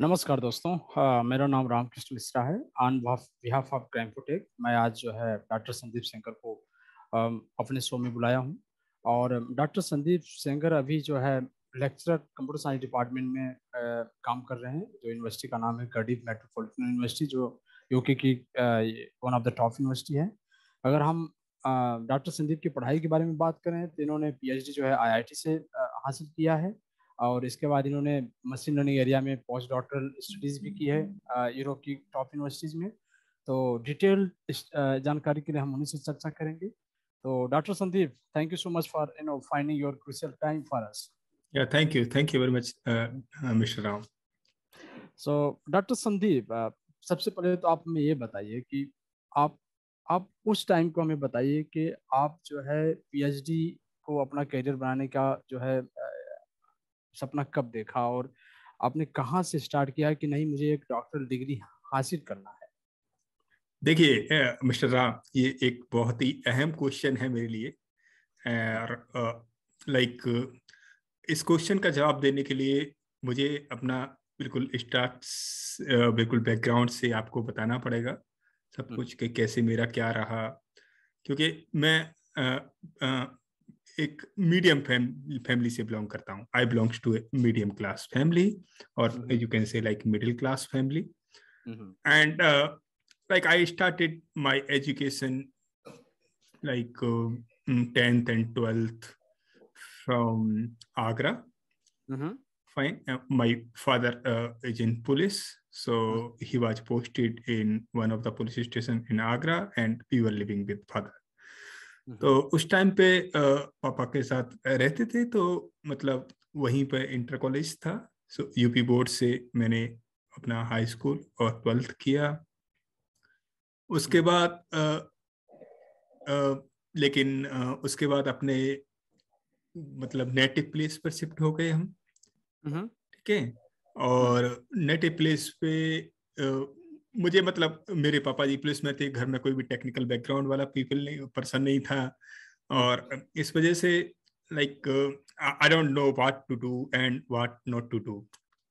नमस्कार दोस्तों हाँ, मेरा नाम रामकृष्ण मिश्रा है ऑन बिहाफ ऑफ क्रैम्पोटेक मैं आज जो है डॉक्टर संदीप सेंगर को अपने शो में बुलाया हूँ और डॉक्टर संदीप सेंगर अभी जो है लेक्चरर कंप्यूटर साइंस डिपार्टमेंट में आ, काम कर रहे हैं जो यूनिवर्सिटी का नाम है गरीब मेट्रोपोलिटन यूनिवर्सिटी जो यूके की one of the top university है अगर हम डॉक्टर संदीप की पढ़ाई के बारे में बात करें तो इन्होंने पी जो है आई से हासिल किया है और इसके बाद इन्होंने मशीन लर्निंग एरिया में पोस्ट डॉक्टरल स्टडीज भी की है यूरोप की टॉप यूनिवर्सिटीज में तो डिटेल जानकारी के लिए हम उन्हीं से चर्चा करेंगे तो doctor Sandeep thank you so much for you know finding your crucial time for us yeah thank you thank you very much mister uh, so doctor Sandeep सबसे पहले तो आप हमें ये बताइए कि आप आप उस टाइम को हमें बताइए कि आप जो है पीएचडी को अपना करियर बनाने का जो है सपना कब देखा और आपने कहाँ से स्टार्ट किया कि नहीं मुझे एक डॉक्टरल डिग्री हासिल करना है देखिए मिस्टर राम ये एक बहुत ही अहम क्वेश्चन है मेरे लिए और लाइक इस क्वेश्चन का जवाब देने के लिए मुझे अपना बिल्कुल स्टार्ट बिल्कुल बैकग्राउंड से आपको बताना पड़ेगा सब हम्म। कुछ के कैसे मेरा क्या रहा क्योंकि मैं आ, A medium family. से बिलोंग करता हूँ I belongs to medium class family और you can say like middle class family and like i started my education like 10th uh, and 12th from agra mm-hmm. fine uh, my father uh, is in police so mm-hmm. he was posted in one of the police station in agra and we were living with father तो उस time पे पापा के साथ रहते थे तो मतलब वहीं पे इंटर कॉलेज था सो यूपी बोर्ड से मैंने अपना हाई स्कूल और ट्वेल्थ किया उसके हम्म। बाद आ, आ, लेकिन आ, उसके बाद अपने मतलब नेटिव प्लेस पर शिफ्ट हो गए हम हम्म। ठीक है हम्म। और नेटिव प्लेस पे मुझे मतलब मेरे पापा जी पुलिस में थे घर में कोई भी टेक्निकल बैकग्राउंड वाला पीपल नहीं पर्सन नहीं था और इस वजह से like I don't know what to do and what not to do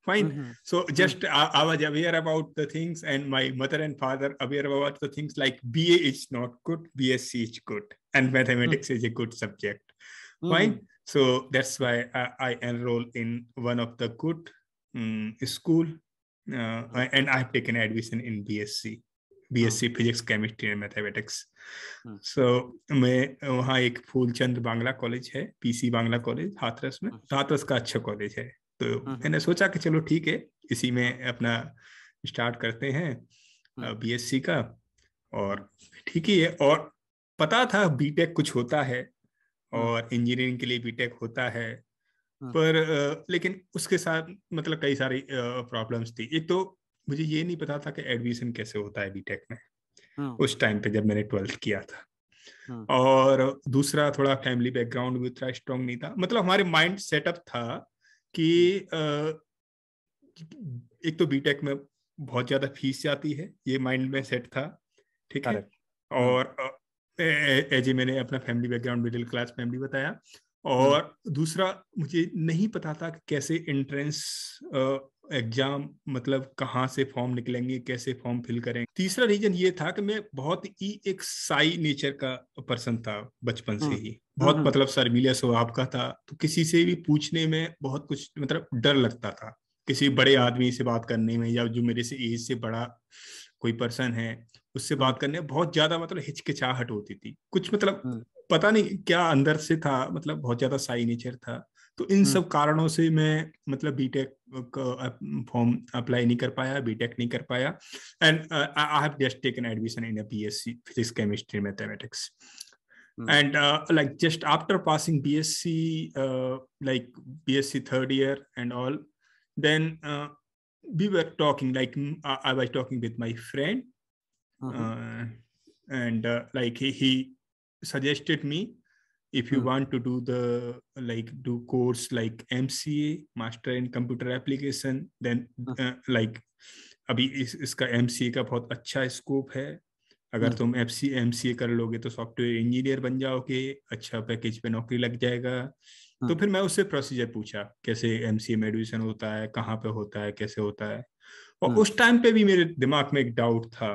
fine so just I was aware about the things and my mother and father aware about the things like BA is not good BSc is good and mathematics is a good subject fine so that's why I enrol in one of the good school uh, and I've taken admission in BSc, हाँ। BSc oh. Physics, Chemistry and Mathematics. So हाँ। so, मैं वहाँ एक Phoolchand Bagla college है PC Bagla college Hathras में हाथरस का अच्छा college है तो मैंने सोचा कि चलो ठीक है इसी में अपना स्टार्ट करते हैं बीएससी का और ठीक ही है और पता था बीटेक कुछ होता है और इंजीनियरिंग के लिए बीटेक होता है पर लेकिन उसके साथ मतलब कई सारी प्रॉब्लम्स थी एक तो मुझे ये नहीं पता था कि एडमिशन कैसे होता है बीटेक में उस टाइम पे जब मैंने ट्वेल्थ किया था और दूसरा थोड़ा फैमिली बैकग्राउंड भी उतना स्ट्रांग नहीं था मतलब हमारे माइंड सेटअप था कि एक तो बीटेक में बहुत ज्यादा फीस जाती है ये माइंड में सेट था ठीक है और एज ए मैंने अपना family background middle class family बताया हाँ। और दूसरा मुझे नहीं पता था कैसे एंट्रेंस एग्जाम मतलब कहाँ से फॉर्म निकलेंगे कैसे फॉर्म फिल करेंगे तीसरा रीजन ये था कि मैं बहुत ही एक साई नेचर का पर्सन था बचपन से हाँ। ही हाँ, बहुत मतलब शर्मिला स्वभाव का था तो किसी से भी पूछने में बहुत कुछ मतलब डर लगता था किसी बड़े आदमी से बात करने में या जो मेरे से एज से बड़ा कोई पर्सन है उससे बात करने में बहुत ज्यादा मतलब हिचकिचाहट होती थी कुछ मतलब पता नहीं क्या अंदर से था मतलब बहुत ज्यादा साई नेचर था तो इन हम्म। सब कारणों से मैं मतलब बीटेक फॉर्म अप्लाई नहीं कर पाया बीटेक नहीं कर पाया and I have just taken admission physics chemistry mathematics and like just after passing B S C like B S C third year and all then we were talking like I was talking with my friend and like he suggested me if you hmm. want to do the like do course like MCA master in computer application then hmm. uh, like अभी इस इसका M का बहुत अच्छा scope है अगर hmm. तुम F C M C ए कर लोगे तो सॉफ्टवेयर इंजीनियर बन जाओगे अच्छा पैकेज पे नौकरी लग जाएगा hmm. तो फिर मैं उससे प्रोसीजर पूछा कैसे एम सी ए में एडमिशन होता है कहाँ पे होता है कैसे होता है और hmm. उस टाइम पे भी मेरे दिमाग में एक डाउट था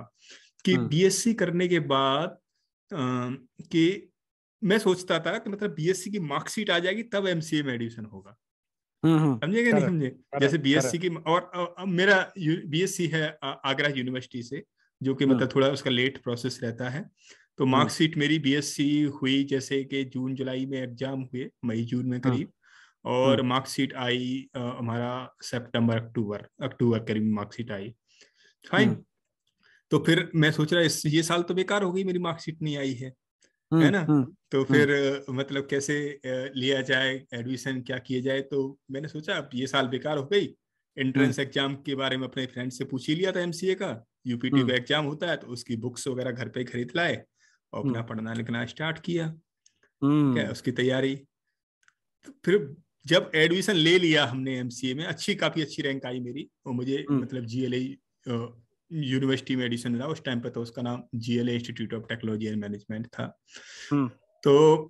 कि सी करने के बाद कि मैं सोचता था कि मतलब बीएससी की मार्कशीट आ जाएगी तब एमसीए में एडमिशन होगा हम्म, हम्म। समझे नहीं समझे जैसे बीएससी की और आ, मेरा बीएससी है आगरा यूनिवर्सिटी से जो कि हाँ। मतलब थोड़ा उसका लेट प्रोसेस रहता है तो मार्कशीट हाँ। मेरी बीएससी हुई जैसे कि जून जुलाई में एग्जाम हुए मई जून में हाँ। करीब और मार्कशीट आई हमारा सितंबर अक्टूबर अक्टूबर करीब मार्कशीट आई फाइन तो फिर मैं सोच रहा इस ये साल तो बेकार हो गई मेरी मार्कशीट नहीं आई है हम्म, है ना हम्म, तो हम्म। फिर मतलब कैसे लिया जाए एडमिशन क्या किया जाए तो मैंने सोचा अब ये साल बेकार हो गई एंट्रेंस एग्जाम के बारे में अपने फ्रेंड से पूछ ही लिया था एमसीए का यूपीटी का एग्जाम होता है तो उसकी बुक्स वगैरह घर पे खरीद लाए और अपना पढ़ना लिखना स्टार्ट किया क्या उसकी तैयारी तो फिर जब एडमिशन ले लिया हमने एमसीए में अच्छी काफी अच्छी रैंक आई मेरी और मुझे मतलब जीएलई यूनिवर्सिटी में एडिशन मिला उस टाइम पर तो उसका नाम GLA institute of technology and management था हम्म। तो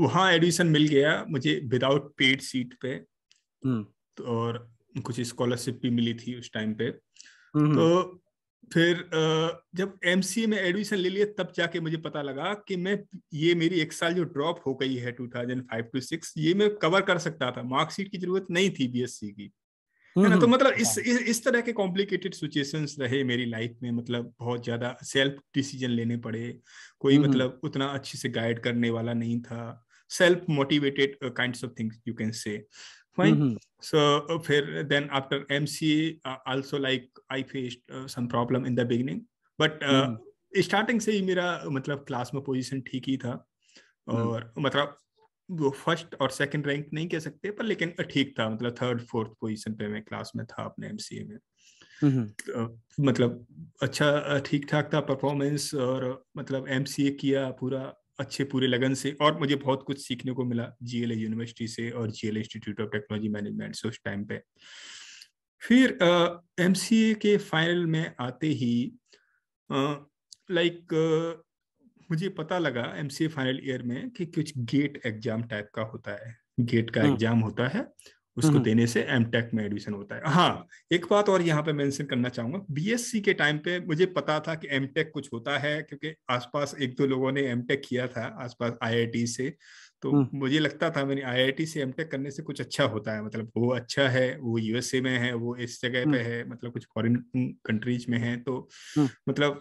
वहाँ एडमिशन मिल गया मुझे विदाउट पेड सीट पे हम्म। तो और कुछ स्कॉलरशिप भी मिली थी उस टाइम पे हम्म। तो फिर जब एम में एडमिशन ले लिया तब जाके मुझे पता लगा कि मैं ये मेरी एक साल जो ड्रॉप हो गई है two thousand five to six ये मैं कवर कर सकता था मार्कशीट की जरूरत नहीं थी बी की है ना तो मतलब इस हाँ। इस इस तरह के कॉम्प्लिकेटेड सिचुएशंस रहे मेरी लाइफ में मतलब बहुत ज्यादा सेल्फ डिसीजन लेने पड़े कोई मतलब उतना अच्छे से गाइड करने वाला नहीं था self motivated kind of things you can say so फिर then after M C also like I face some problem in the beginning but starting से ही मेरा मतलब क्लास में पोजिशन ठीक ही था हम्म। और मतलब वो फर्स्ट और सेकंड रैंक नहीं कह सकते पर लेकिन ठीक था मतलब थर्ड फोर्थ पोजीशन पे मैं क्लास में था अपने एमसीए में तो, मतलब अच्छा ठीक ठाक था परफॉर्मेंस और मतलब एमसीए किया पूरा अच्छे पूरे लगन से और मुझे बहुत कुछ सीखने को मिला जीएलए यूनिवर्सिटी से और GLA institute of technology management से उस टाइम पे फिर एम के फाइनल में आते ही लाइक मुझे पता लगा ए फाइनल ईयर में कि कुछ गेट एग्जाम टाइप का होता है गेट का एग्जाम हम्म। होता है उसको हम्म। देने से एम टेक में एडमिशन होता है हाँ एक बात और यहाँ पे मेंशन करना चाहूंगा बीएससी के टाइम पे मुझे पता था कि एम टेक कुछ होता है क्योंकि आसपास एक दो लोगों ने एम टेक किया था आसपास आईआईटी से तो हम्म। मुझे लगता था मैंने आईआईटी से एम टेक करने से कुछ अच्छा होता है मतलब वो अच्छा है वो यूएसए में है वो इस जगह पे है मतलब कुछ फॉरेन कंट्रीज में है तो मतलब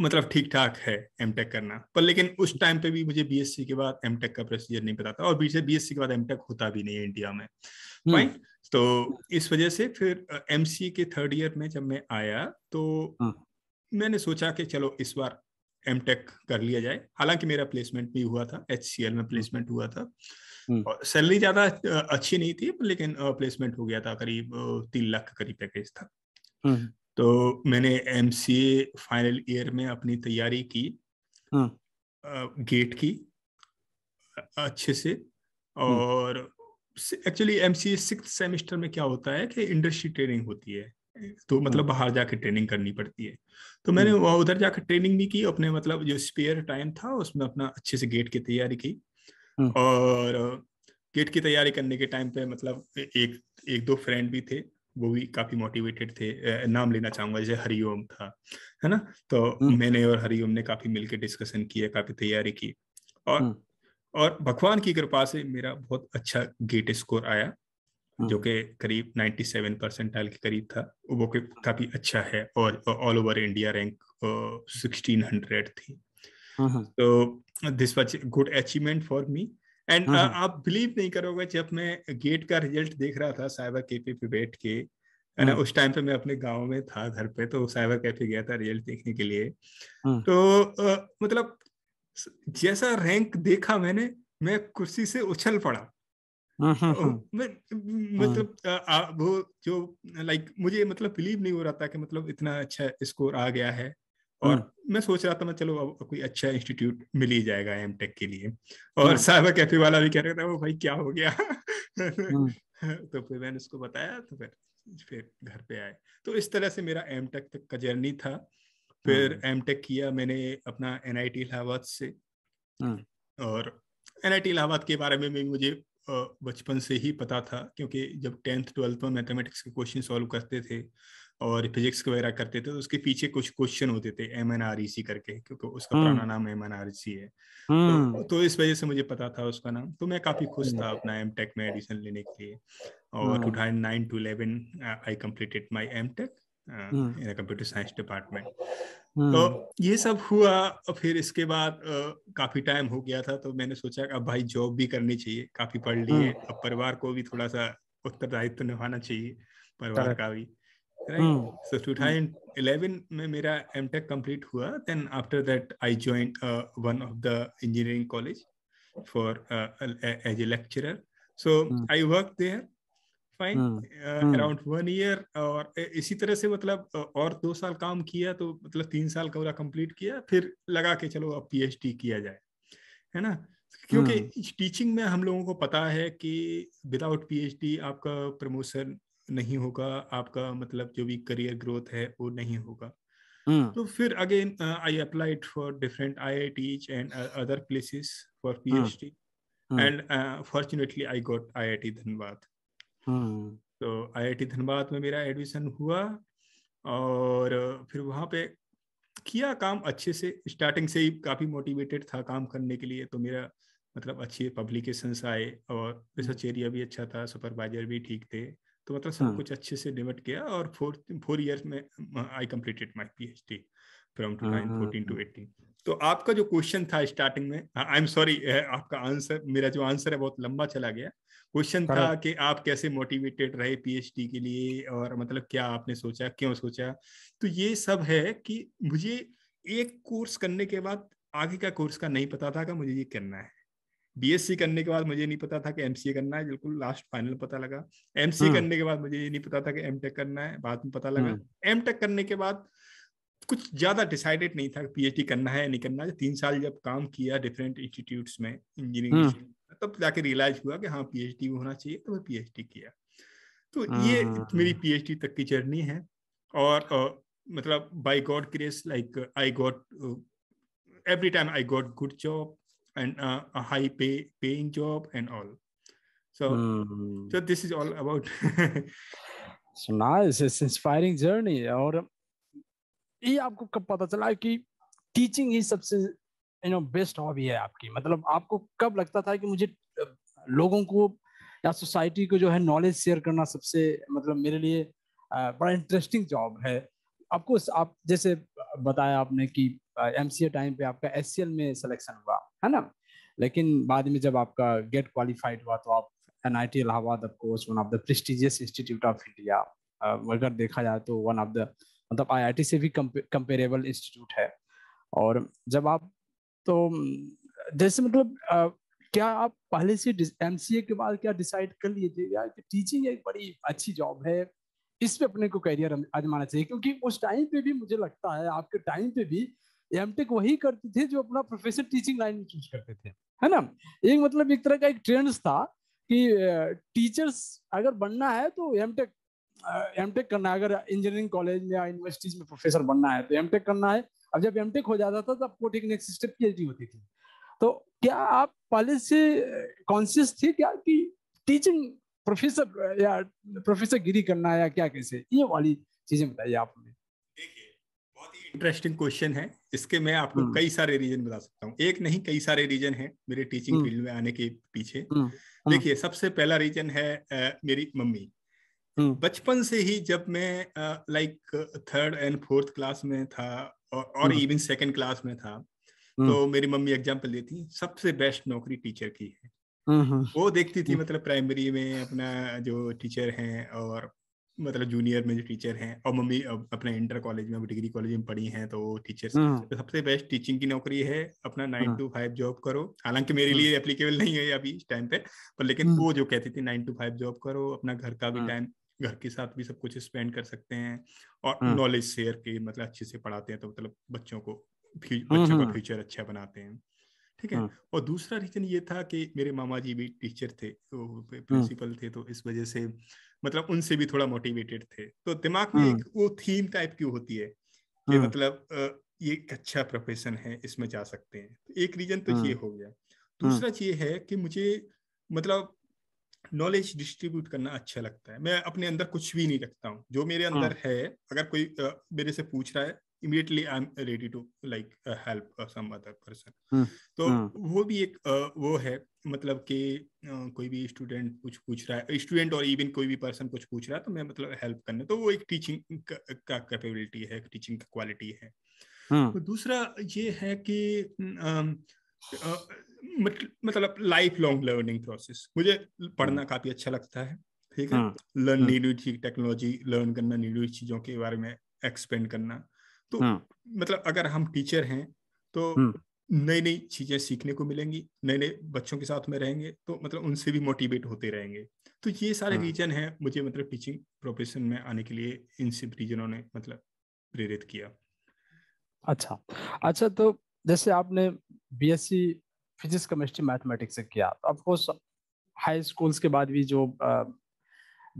मतलब ठीक ठाक है एम टेक करना पर लेकिन उस टाइम पे भी मुझे बीएससी के बाद एम टेक का प्रोसीजर नहीं पता था और बीच से बीएससी के बाद एम होता भी नहीं है इंडिया में फाइन हम्म। तो इस वजह से फिर एम के थर्ड ईयर में जब मैं आया तो हाँ। मैंने सोचा कि चलो इस बार एम टेक कर लिया जाए हालांकि मेरा प्लेसमेंट भी हुआ था एच में प्लेसमेंट हम्म। हुआ था हम्म। और सैलरी ज्यादा अच्छी नहीं थी लेकिन प्लेसमेंट हो गया था करीब तीन लाख के करीब पैकेज था तो मैंने एम फाइनल ईयर में अपनी तैयारी की हाँ. गेट की अच्छे से हाँ। और actually M C six semester में क्या होता है कि इंडस्ट्री ट्रेनिंग होती है तो हाँ। मतलब बाहर जाके ट्रेनिंग करनी पड़ती है तो मैंने हाँ। वहाँ उधर जाकर ट्रेनिंग भी की अपने मतलब जो स्पेयर टाइम था उसमें अपना अच्छे से गेट की तैयारी की और गेट की तैयारी करने के टाइम पे मतलब एक एक दो फ्रेंड भी थे वो भी काफी मोटिवेटेड थे नाम लेना चाहूंगा जैसे हरिओम था है ना तो हम्म। मैंने और हरिओम ने काफी मिलकर डिस्कशन किया काफी तैयारी की और हम्म। और भगवान की कृपा से मेरा बहुत अच्छा गेट स्कोर आया हम्म। जो के करीब 97 परसेंटाइल के करीब था वो के काफी अच्छा है और all over India rank sixteen hundred थी तो this was good achievement for me and हाँ, uh, हाँ। आप बिलीव नहीं करोगे जब मैं गेट का रिजल्ट देख रहा था साइबर कैफे पे बैठ के है ना हाँ। उस टाइम पे मैं अपने गांव में था घर पे तो साइबर कैफे गया था रिजल्ट देखने के लिए तो आ, मतलब जैसा रैंक देखा मैंने मैं कुर्सी से उछल पड़ा तो मतलब आ, वो जो लाइक मुझे मतलब बिलीव नहीं हो रहा था कि मतलब इतना अच्छा स्कोर आ गया है और हाँ। मैं सोच रहा था ना चलो अब कोई अच्छा इंस्टीट्यूट मिल ही जाएगा एम टेक के लिए हाँ। और साइबर कैफे वाला भी कह रहा था वो भाई क्या हो गया हाँ। तो फिर मैंने उसको बताया तो फिर फिर घर पे आए तो इस तरह से मेरा एम टेक तक का जर्नी था फिर एम टेक किया मैंने अपना एन आई टी इलाहाबाद से और एन आई टी इलाहाबाद के बारे में भी मुझे बचपन से ही पता था क्योंकि जब टेंथ ट्वेल्थ में मैथमेटिक्स के क्वेश्चन सॉल्व करते थे और फिजिक्स वगैरह करते थे तो उसके पीछे कुछ क्वेश्चन होते थे M N R E C करके क्योंकि उसका हम्म। पुराना नाम एम एन आर सी है तो, हम्म। तो इस वजह से मुझे पता था उसका नाम तो मैं काफी खुश था हम्म। अपना एम टेक में एडिशन लेने के लिए और two thousand nine to eleven I completed my M tech in computer science department तो ये सब हुआ और फिर इसके बाद आ, uh, काफी टाइम हो गया था तो मैंने सोचा अब भाई जॉब भी करनी चाहिए काफी पढ़ ली है अब परिवार को भी थोड़ा सा उत्तरदायित्व निभाना चाहिए परिवार का भी engineering college for as a lecturer so I work there fine around one year और इसी तरह से मतलब और दो साल काम किया तो मतलब तीन साल का पूरा कंप्लीट किया फिर लगा के चलो अब पीएचडी किया जाए है ना क्योंकि टीचिंग hmm. में हम लोगों को पता है कि विदाउट पीएचडी आपका प्रमोशन नहीं होगा आपका मतलब जो भी करियर ग्रोथ है वो नहीं होगा हम्म। तो फिर again I applied for different IITs and other places for D and fortunately I I T Dhanbad तो टी धनबाद में मेरा एडमिशन हुआ और uh, फिर वहाँ पे किया काम अच्छे से स्टार्टिंग से ही काफ़ी मोटिवेटेड था काम करने के लिए तो मेरा मतलब अच्छे पब्लिकेशंस आए और रिसर्च हम्म। एरिया भी अच्छा था सुपरवाइजर भी ठीक थे तो मतलब सब हाँ। कुछ अच्छे से निपट किया और फोर फोर ईयर्स में I completed my P H D from two nine fourteen to eighteen तो आपका जो क्वेश्चन था स्टार्टिंग में आई एम सॉरी आपका आंसर मेरा जो आंसर है बहुत लंबा चला गया क्वेश्चन था कि आप कैसे मोटिवेटेड रहे पीएचडी के लिए और मतलब क्या आपने सोचा क्यों सोचा तो ये सब है कि मुझे एक कोर्स करने के बाद आगे का कोर्स का नहीं पता था कि मुझे ये करना है बीएससी करने के बाद मुझे नहीं पता था कि एमसीए करना है बिल्कुल लास्ट फाइनल पता लगा एमसीए हाँ। करने के बाद मुझे ये नहीं पता था कि एमटेक करना है बाद में पता लगा एमटेक हाँ। करने के बाद कुछ ज्यादा डिसाइडेड नहीं था पीएचडी करना है या नहीं करना है तीन साल जब काम किया डिफरेंट इंस्टीट्यूट में इंजीनियरिंग हाँ। तब जाके रियलाइज हुआ कि हाँ पीएचडी होना चाहिए तो मैं पीएचडी किया तो ये हाँ। मेरी पीएचडी तक की जर्नी है और uh, मतलब by God grace like I got every time I got good job and uh, a high pay paying job and all so mm. so this is all about so nice it's inspiring journey और ये आपको कब पता चला कि teaching ही सबसे you know best hobby है आपकी मतलब आपको कब लगता था कि मुझे लोगों को या सोसाइटी को जो है नॉलेज शेयर करना सबसे मतलब मेरे लिए बड़ा इंटरेस्टिंग जॉब है आपको आप जैसे बताया आपने कि एम टाइम पे आपका एस में सिलेक्शन हुआ है ना लेकिन बाद में जब आपका गेट क्वालिफाइड हुआ तो आप N I T Allahabad of course one of the prestigious institute of India अगर देखा जाए तो वन ऑफ द मतलब आई आई टी से भी कंपेरेबल इंस्टीट्यूट है और जब आप तो जैसे मतलब आ, uh, क्या आप पहले से एम सी ए के बाद क्या डिसाइड कर लिए थे यार कि टीचिंग एक बड़ी अच्छी जॉब है इस पे अपने को करियर आजमाना चाहिए क्योंकि उस टाइम पे भी मुझे लगता है आपके टाइम पे भी एमटेक वही करते थे जो अपना प्रोफेशन टीचिंग लाइन में चूज करते थे है ना एक मतलब एक तरह का एक ट्रेंड था कि टीचर्स अगर बनना है तो एमटेक एमटेक करना है अगर इंजीनियरिंग कॉलेज में या यूनिवर्सिटीज में प्रोफेसर बनना है तो एमटेक करना है अब जब एमटेक हो जाता था तो आपको ठीक नेक्स्ट स्टेप पीएचडी होती थी तो क्या आप पहले से कॉन्शियस थे क्या कि टीचिंग प्रोफेसर या प्रोफेसर गिरी करना है या क्या कैसे ये वाली चीजें बताइए आपने इंटरेस्टिंग क्वेश्चन है इसके मैं आपको हम्म। कई सारे रीजन बता सकता हूँ एक नहीं कई सारे रीजन है मेरे टीचिंग फील्ड हम्म। में आने के पीछे हम्म। देखिए सबसे पहला रीजन है आ, मेरी मम्मी बचपन से ही जब मैं like third and fourth class में था और इवन सेकंड क्लास में था तो मेरी मम्मी एग्जाम्पल देती सबसे बेस्ट नौकरी टीचर की है वो देखती थी मतलब प्राइमरी में अपना जो टीचर हैं और मतलब जूनियर में जो टीचर हैं और मम्मी अपने इंटर कॉलेज में डिग्री कॉलेज में पढ़ी हैं तो टीचर तो हाँ। सबसे बेस्ट टीचिंग की नौकरी है अपना नाइन टू फाइव जॉब करो हालांकि मेरे हाँ। लिए एप्लीकेबल नहीं है अभी इस टाइम पे पर लेकिन हम्म। वो जो कहती थी नाइन टू फाइव जॉब करो अपना घर का भी टाइम हाँ। घर के साथ भी सब कुछ स्पेंड कर सकते हैं और नॉलेज शेयर के मतलब अच्छे से पढ़ाते हैं तो मतलब बच्चों को बच्चों का फ्यूचर अच्छा बनाते हैं ठीक है और दूसरा रीजन ये था कि मेरे मामा जी भी टीचर थे तो प्रिंसिपल थे तो इस वजह से मतलब उनसे भी थोड़ा मोटिवेटेड थे तो दिमाग में हाँ। एक वो थीम टाइप की होती है कि हाँ। मतलब ये एक अच्छा प्रोफेशन है इसमें जा सकते हैं तो एक रीजन तो ये हाँ। हो गया दूसरा चीज है कि मुझे मतलब नॉलेज डिस्ट्रीब्यूट करना अच्छा लगता है मैं अपने अंदर कुछ भी नहीं रखता हूँ जो मेरे अंदर है अगर कोई मेरे से पूछ रहा है immediately I am ready to like help some other person तो hmm. वो भी एक uh, वो है मतलब कि uh, कोई भी स्टूडेंट कुछ पूछ रहा है स्टूडेंट और इवन कोई भी पर्सन कुछ पूछ रहा है तो मैं मतलब हेल्प करने तो वो एक टीचिंग का कैपेबिलिटी है टीचिंग की क्वालिटी है hmm. तो दूसरा ये है कि um, uh, मतलब लाइफ लॉन्ग लर्निंग प्रोसेस मुझे पढ़ना hmm. काफी अच्छा लगता है ठीक है लर्न नीड टेक्नोलॉजी लर्न करना नीड चीजों के बारे में एक्सपेंड करना तो हाँ. मतलब अगर हम टीचर हैं तो हम्म। नई नई चीजें सीखने को मिलेंगी नए नए बच्चों के साथ में रहेंगे तो मतलब उनसे भी मोटिवेट होते रहेंगे तो ये सारे हाँ। रीजन हैं मुझे मतलब टीचिंग प्रोफेशन में आने के लिए इन सब रीजनों ने मतलब प्रेरित किया अच्छा अच्छा तो जैसे आपने बीएससी फिजिक्स केमिस्ट्री मैथमेटिक्स से किया ऑफकोर्स हाई स्कूल्स के बाद भी जो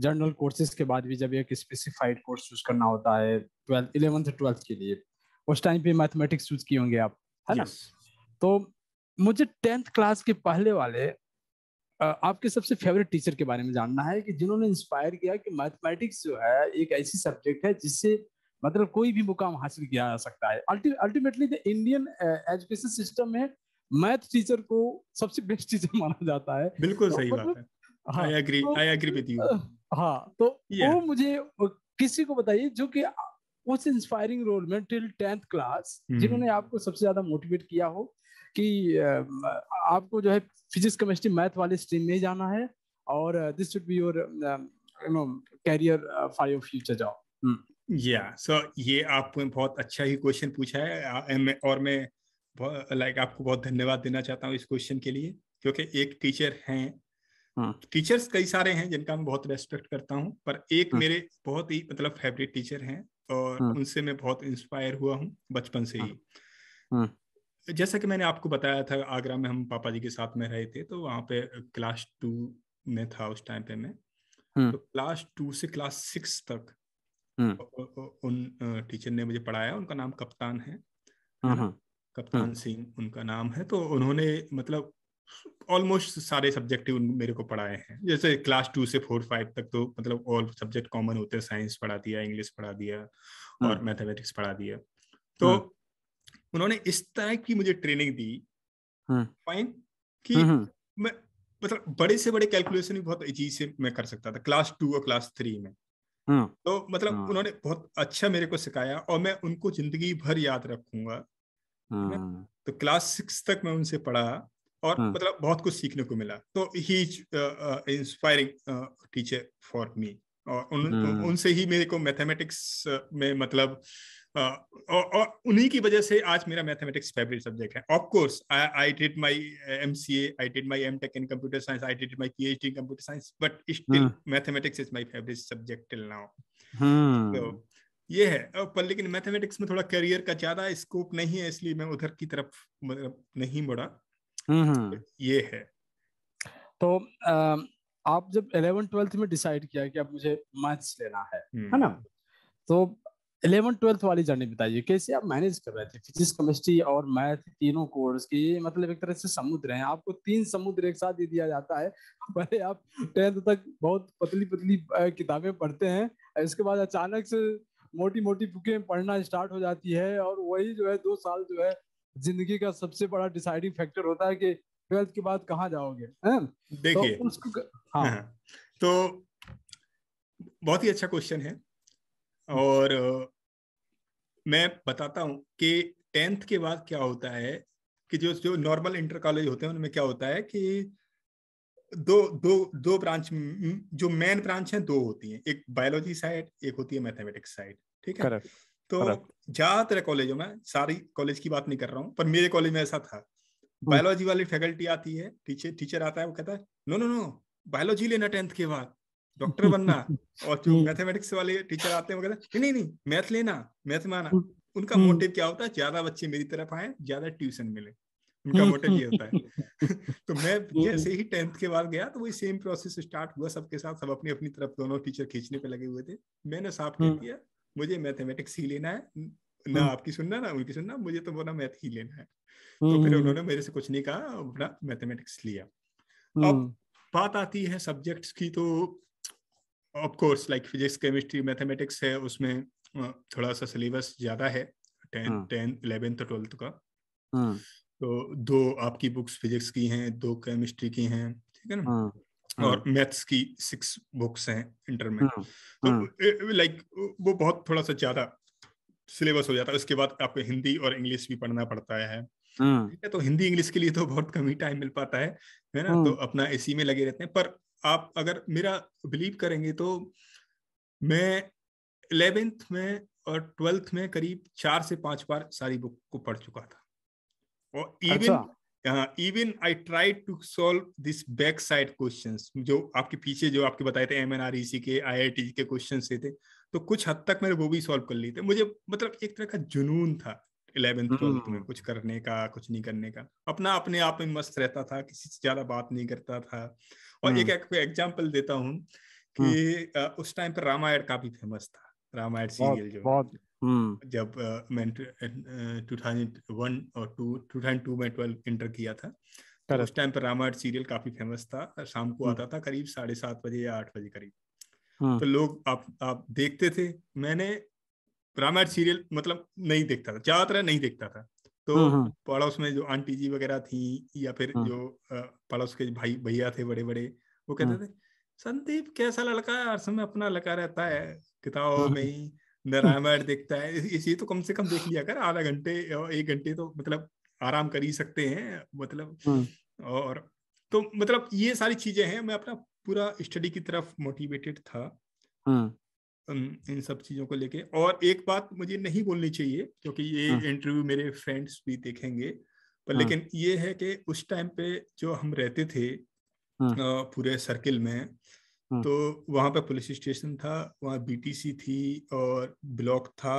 जर्नल कोर्सेज के बाद भी जब एक स्पेसिफाइड कोर्स चूज करना होता है ट्वेल्थ ट्वेल्थ के लिए उस टाइम पे मैथमेटिक्स चूज किए होंगे आप है ना तो मुझे टेंथ क्लास के पहले वाले आपके सबसे फेवरेट टीचर के बारे में जानना है कि जिन्होंने इंस्पायर किया कि मैथमेटिक्स जो है एक ऐसी सब्जेक्ट है जिससे मतलब कोई भी मुकाम हासिल किया जा सकता है अल्टीमेटली इंडियन एजुकेशन सिस्टम में मैथ टीचर को सबसे बेस्ट टीचर माना जाता है बिल्कुल तो सही मतलब बात है I agree I agree with you हाँ तो yeah. वो मुझे किसी को बताइए जो कि उस इंस्पायरिंग रोल में टिल टेंथ क्लास जिन्होंने आपको सबसे ज्यादा मोटिवेट किया हो कि आपको जो है फिजिक्स केमिस्ट्री मैथ वाले स्ट्रीम में जाना है और this should be your you know career for your future job या सो ये आपने बहुत अच्छा ही क्वेश्चन पूछा है और मैं लाइक like, आपको बहुत धन्यवाद देना चाहता हूँ इस क्वेश्चन के लिए क्योंकि एक टीचर हैं टीचर्स हाँ। कई सारे हैं जिनका मैं बहुत रेस्पेक्ट करता हूँ पर एक हाँ। मेरे बहुत ही मतलब फेवरेट टीचर हैं और हाँ। उनसे मैं बहुत इंस्पायर हुआ हूँ बचपन से ही जैसा कि मैंने आपको बताया था आगरा में हम पापा जी के साथ में रहे थे तो वहाँ पे क्लास टू में था उस टाइम पे मैं तो क्लास टू से क्लास सिक्स तक उन टीचर ने मुझे पढ़ाया उनका नाम कप्तान है कप्तान सिंह उनका नाम है तो उन्होंने मतलब ऑलमोस्ट सारे सब्जेक्ट ही मेरे को पढ़ाए हैं जैसे क्लास टू से फोर फाइव तक तो मतलब ऑल सब्जेक्ट कॉमन होते हैं साइंस पढ़ा दिया इंग्लिश पढ़ा दिया हाँ। और मैथमेटिक्स पढ़ा दिया तो हाँ। उन्होंने इस तरह की मुझे ट्रेनिंग दी फाइन हाँ। कि हम्म, हम्म। मैं मतलब बड़े से बड़े कैलकुलेशन भी बहुत इजी से मैं कर सकता था क्लास टू और क्लास थ्री में तो मतलब उन्होंने बहुत अच्छा मेरे को सिखाया और मैं उनको जिंदगी भर याद रखूंगा तो क्लास सिक्स तक मैं उनसे पढ़ा और हाँ. मतलब बहुत कुछ सीखने को मिला तो ही इंस्पायरिंग टीचर फॉर मी और उन हाँ. उनसे ही मेरे को मैथमेटिक्स uh, में मतलब uh, और, और उन्हीं की वजह से आज मेरा मैथमेटिक्स फेवरेट सब्जेक्ट है of course I did my MCA I did my MTech in computer science I did my PhD in computer science but still mathematics is my favourite subject till now तो ये है पर लेकिन mathematics में थोड़ा career का ज्यादा scope नहीं है इसलिए मैं उधर की तरफ मतलब नहीं मुड़ा हम्म। ये है तो आप जब इलेवन ट्वेल्थ में डिसाइड किया कि अब मुझे मैथ्स लेना है हम्म। है ना तो इलेवन ट्वेल्थ वाली जर्नी बताइए कैसे आप मैनेज कर रहे थे फिजिक्स केमिस्ट्री और मैथ तीनों कोर्स की मतलब एक तरह से समुद्र हैं आपको तीन समुद्र एक साथ दे दिया जाता है पहले आप टेंथ तक बहुत पतली पतली किताबें पढ़ते हैं इसके बाद अचानक से मोटी मोटी बुकें पढ़ना स्टार्ट हो जाती है और वही जो है दो साल जो है जिंदगी का सबसे बड़ा डिसाइडिंग फैक्टर होता है कि ट्वेल्थ के बाद कहाँ जाओगे तो देखिए तो, उसको, हाँ।, हाँ तो बहुत ही अच्छा क्वेश्चन है और मैं बताता हूँ कि टेंथ के बाद क्या होता है कि जो जो नॉर्मल इंटर कॉलेज होते हैं उनमें क्या होता है कि दो दो दो ब्रांच जो मेन ब्रांच है दो होती है एक बायोलॉजी साइड एक होती है मैथमेटिक्स साइड ठीक है Correct. तो ज्यादातर कॉलेजों में सारी कॉलेज की बात नहीं कर रहा हूँ पर मेरे कॉलेज में ऐसा था बायोलॉजी हम्म। वाली फैकल्टी आती है टीचर टीचर आता है वो कहता है नो नो नो बायोलॉजी लेना टेंथ के बाद डॉक्टर बनना और जो मैथमेटिक्स हम्म। वाले टीचर आते हैं वो कहते हैं नहीं नहीं मैथ लेना मैथ में आना उनका मोटिव हम्म। क्या होता है ज्यादा बच्चे मेरी तरफ आए ज्यादा ट्यूशन मिले उनका मोटिव ये होता है तो मैं जैसे ही टेंथ के बाद गया तो वही सेम प्रोसेस स्टार्ट हुआ सबके साथ सब अपनी अपनी तरफ दोनों टीचर खींचने पे लगे हुए थे मैंने साफ कह दिया मुझे मैथमेटिक्स ही लेना है ना हम्म। आपकी सुनना ना उनकी सुनना मुझे तो बोला मैथ ही लेना है तो हम्म, फिर हम्म। उन्होंने मेरे से कुछ नहीं कहा अपना मैथमेटिक्स लिया अब बात आती है सब्जेक्ट्स की तो of course like physics chemistry mathematics है उसमें थोड़ा सा सिलेबस ज्यादा है टेंथ हाँ। टेंथ ट्वेल्थ का हाँ। तो दो आपकी बुक्स फिजिक्स की हैं दो केमिस्ट्री की हैं ठीक है ना हाँ। और हाँ। मैथ्स की सिक्स बुक्स हैं इंटर में हाँ, तो लाइक हाँ। वो बहुत थोड़ा सा ज्यादा सिलेबस हो जाता है उसके बाद आपको हिंदी और इंग्लिश भी पढ़ना पड़ता है ठीक है तो हिंदी इंग्लिश के लिए तो बहुत कम ही टाइम मिल पाता है है ना तो अपना इसी में लगे रहते हैं पर आप अगर मेरा बिलीव करेंगे तो मैं इलेवेंथ में और ट्वेल्थ में करीब चार से पांच बार सारी बुक को पढ़ चुका था और इवन अच्छा। Even I try to solve this back side question जो आपके पीछे जो आपके बताए थे M N R E C के आई आई टी के क्वेश्चन से थे तो कुछ हद तक मैंने वो भी सॉल्व कर लिए थे मुझे मतलब एक तरह का जुनून था इलेवेंथ ट्वेल्थ हम्म। में कुछ करने का कुछ नहीं करने का अपना अपने आप में मस्त रहता था किसी से ज्यादा बात नहीं करता था और हम्म। एक एग्जाम्पल देता हूँ कि हम्म। uh, उस टाइम पर रामायण काफी फेमस था रामायण सीरियल जो बहुत हम्म। जब मैं टू थाउजेंड वन और टू टू थाउजेंड टू में ट्वेल्व इंटर किया था तो उस टाइम पर रामायण सीरियल काफी फेमस था शाम को हम्म। आता था करीब साढ़े सात बजे या आठ बजे करीब हम्म। तो लोग आप आप देखते थे मैंने रामायण सीरियल मतलब नहीं देखता था ज्यादातर नहीं देखता था तो पड़ोस में जो आंटी जी वगैरह थी या फिर जो पड़ोस के भाई भैया थे बड़े बड़े वो कहते थे संदीप कैसा लड़का है अर्स में अपना लगा रहता है किताबों में ही रामायण देखता है ये तो कम से कम देख लिया कर आधा घंटे एक घंटे तो मतलब आराम कर ही सकते हैं मतलब हाँ। और तो मतलब ये सारी चीजें हैं मैं अपना पूरा स्टडी की तरफ मोटिवेटेड था हाँ। इन सब चीजों को लेके और एक बात मुझे नहीं बोलनी चाहिए क्योंकि ये इंटरव्यू हाँ। मेरे फ्रेंड्स भी देखेंगे पर लेकिन ये है कि उस टाइम पे जो हम रहते थे पूरे सर्किल में हाँ। तो वहाँ पे पुलिस स्टेशन था वहाँ बीटीसी थी और ब्लॉक था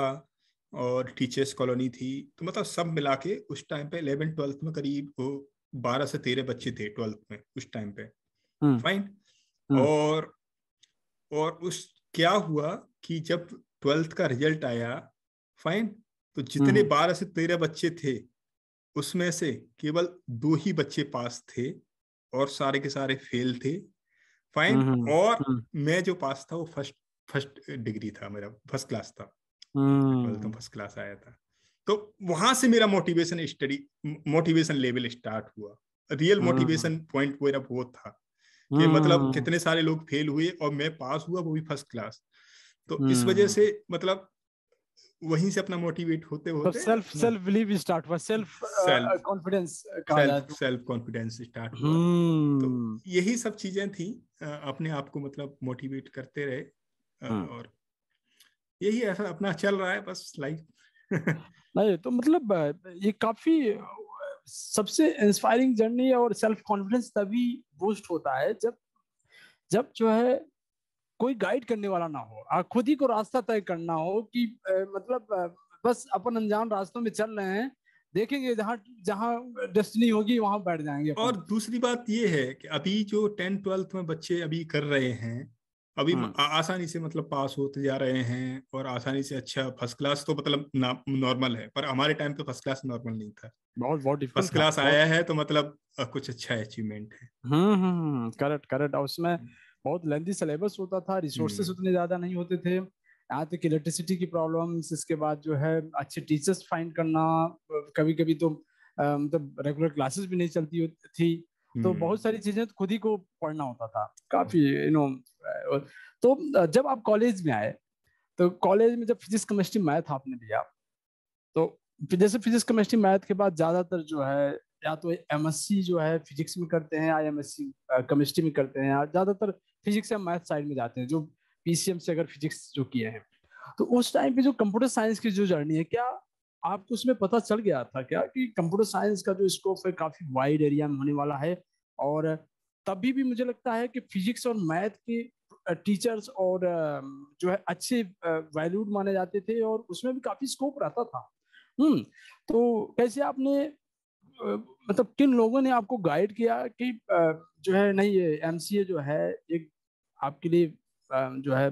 और टीचर्स कॉलोनी थी तो मतलब सब मिला के उस टाइम पे इलेवन ट्वेल्थ में करीब वो बारह से तेरह बच्चे थे ट्वेल्थ में उस टाइम पे फाइन हाँ। हाँ। और और उस क्या हुआ कि जब ट्वेल्थ का रिजल्ट आया फाइन तो जितने बारह से तेरह बच्चे थे उसमें से केवल दो ही बच्चे पास थे और सारे के सारे फेल थे फाइन हम्म, और हम्म। मैं जो पास था वो फर्स्ट फर्स्ट डिग्री था मेरा फर्स्ट क्लास था तो हम्म। फर्स्ट क्लास आया था तो वहां से मेरा motivation study motivation level start हुआ रियल मोटिवेशन पॉइंट मेरा वो था कि मतलब कितने सारे लोग फेल हुए और मैं पास हुआ वो भी फर्स्ट क्लास तो इस वजह से मतलब वहीं से अपना मोटिवेट होते मतलब होते सेल्फ सेल्फ बिलीव स्टार्ट हुआ self confidence self confidence start हुआ तो यही सब चीजें थी अपने आप को मतलब मोटिवेट करते रहे हाँ। और यही ऐसा अपना चल रहा है बस लाइफ नहीं तो मतलब ये काफी सबसे इंस्पायरिंग जर्नी और सेल्फ कॉन्फिडेंस तभी बूस्ट होता है जब जब जो है कोई गाइड करने वाला ना हो आप खुद ही को रास्ता तय करना हो कि मतलब बस अपन अनजान रास्तों में चल रहे हैं देखेंगे जहाँ जहाँ डेस्टिनी होगी वहां बैठ जाएंगे और दूसरी बात ये है कि अभी जो टेंथ ट्वेल्थ में बच्चे अभी कर रहे हैं अभी हाँ। आसानी से मतलब पास होते जा रहे हैं और आसानी से अच्छा फर्स्ट क्लास तो मतलब नॉर्मल है पर हमारे टाइम पे फर्स्ट क्लास नॉर्मल नहीं था बहुत बहुत फर्स्ट क्लास आया है तो मतलब कुछ अच्छा अचीवमेंट है करेक्ट हम्म, हम्म, हम्म, करेक्ट उसमें बहुत लेंथी सिलेबस होता था रिसोर्सेस उतने ज्यादा नहीं होते थे यहाँ तक इलेक्ट्रिसिटी की प्रॉब्लम्स इसके बाद जो है अच्छे टीचर्स फाइंड करना कभी कभी तो मतलब रेगुलर क्लासेस भी नहीं चलती थी तो हम्म। बहुत सारी चीजें खुद ही को पढ़ना होता था काफी यू हम्म। नो तो जब आप कॉलेज में आए तो कॉलेज में जब फिजिक्स केमिस्ट्री मैथ आपने लिया तो जैसे फिजिक्स केमिस्ट्री मैथ के बाद ज्यादातर जो है या तो एम जो है फिजिक्स में करते हैं या एम केमिस्ट्री में करते हैं या ज्यादातर फिजिक्स या मैथ साइड में जाते हैं जो पीसीएम से अगर फिजिक्स जो किए हैं तो उस टाइम पे जो कंप्यूटर साइंस की जो जर्नी है क्या आपको उसमें पता चल गया था क्या कि कंप्यूटर साइंस का जो स्कोप है काफी वाइड एरिया में होने वाला है और तभी भी मुझे लगता है कि फिजिक्स और मैथ के टीचर्स और जो है अच्छे वैल्यूड माने जाते थे और उसमें भी काफी स्कोप रहता था हम्म तो कैसे आपने मतलब किन लोगों ने आपको गाइड किया कि जो है नहीं ये एम जो है एक आपके लिए Um, जो है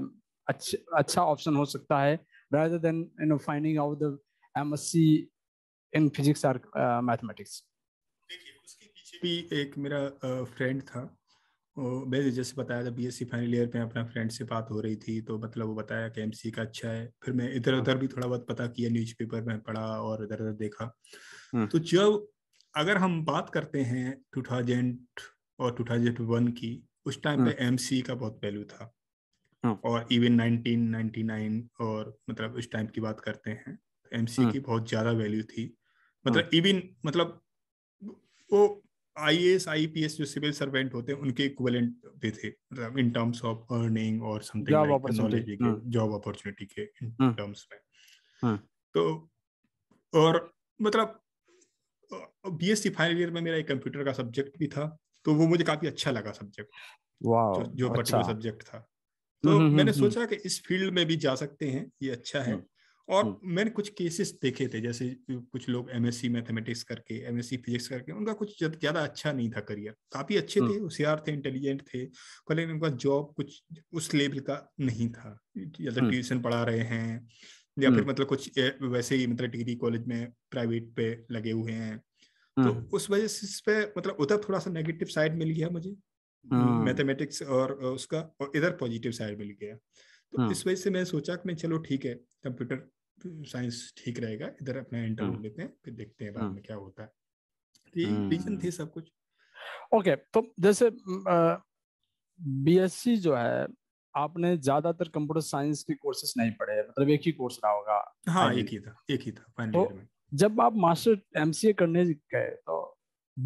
अच्छा अच्छा ऑप्शन हो सकता है rather then you know finding out the MSc in physics or uh, mathematics. देखिए उसके पीछे भी एक मेरा फ्रेंड था वैसे जैसे बताया था बीएससी फाइनल ईयर पे अपना फ्रेंड से बात हो रही थी तो मतलब वो बताया कि एमसी का अच्छा है फिर मैं इधर उधर भी थोड़ा बहुत पता किया न्यूज़पेपर में पढ़ा और इधर उधर देखा हम्म। तो जब अगर हम बात करते हैं 2000 और 2001 की उस टाइम हम्म। पे एमसी का बहुत वैल्यू था हाँ। और इवन 1999 और मतलब उस टाइम की बात करते हैं एमसी तो हाँ। की बहुत ज्यादा वैल्यू थी मतलब इवन हाँ। मतलब वो I S I P S जो सिविल सर्वेंट होते हैं उनके इक्वलेंट पे थे मतलब इन टर्म्स ऑफ अर्निंग और समथिंग नॉलेज के जॉब अपॉर्चुनिटी के इन टर्म्स में तो और मतलब सी फाइनल ईयर में मेरा एक कंप्यूटर का सब्जेक्ट भी था तो वो मुझे काफी अच्छा लगा सब्जेक्ट जो, अच्छा। पर्टिकुलर सब्जेक्ट था तो हम्म, हम्म, मैंने हम्म, सोचा कि इस फील्ड में भी जा सकते हैं ये अच्छा है और मैंने कुछ केसेस देखे थे जैसे कुछ लोग एमएससी मैथमेटिक्स करके एम एस सी फिजिक्स करके उनका कुछ ज्यादा अच्छा नहीं था करियर काफी अच्छे थे होशियार थे इंटेलिजेंट थे लेकिन उनका जॉब कुछ उस लेवल का नहीं था तो ट्यूशन पढ़ा रहे हैं या फिर मतलब कुछ वैसे ही मतलब डिग्री कॉलेज में प्राइवेट पे लगे हुए हैं तो उस वजह से इस पे मतलब उधर थोड़ा सा नेगेटिव साइड मिल गया मुझे हाँ। मैथमेटिक्स और उसका और इधर पॉजिटिव साइड मिल गया तो हाँ। इस वजह से मैं सोचा कि मैं चलो ठीक है कंप्यूटर साइंस ठीक रहेगा इधर अपना इंटरव्यू हाँ। लेते हैं फिर देखते हैं बाद में क्या होता है तो रीजन थी सब कुछ ओके तो जैसे बीएससी जो है आपने ज्यादातर कंप्यूटर साइंस के कोर्सेज नहीं पढ़े मतलब एक ही कोर्स रहा होगा हाँ एक ही था एक ही था तो जब आप मास्टर एमसीए करने गए तो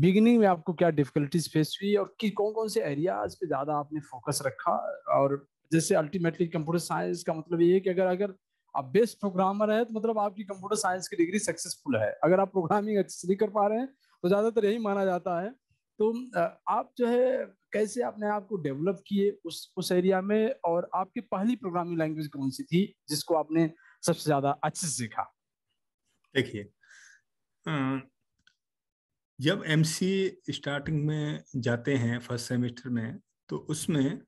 बिगिनिंग में आपको क्या डिफिकल्टीज फेस हुई और कि कौन कौन से एरियाज पे ज़्यादा आपने फोकस रखा और जैसे अल्टीमेटली कंप्यूटर साइंस का मतलब ये है कि अगर अगर आप बेस्ट प्रोग्रामर है तो मतलब आपकी कंप्यूटर साइंस की डिग्री सक्सेसफुल है अगर आप प्रोग्रामिंग अच्छे से नहीं कर पा रहे हैं तो ज़्यादातर यही माना जाता है तो आप जो है कैसे आपने आपको डेवलप किए उस उस एरिया में और आपकी पहली प्रोग्रामिंग लैंग्वेज कौन सी थी जिसको आपने सबसे ज़्यादा अच्छे से सीखा देखिए जब एम स्टार्टिंग में जाते हैं फर्स्ट सेमेस्टर में तो उसमें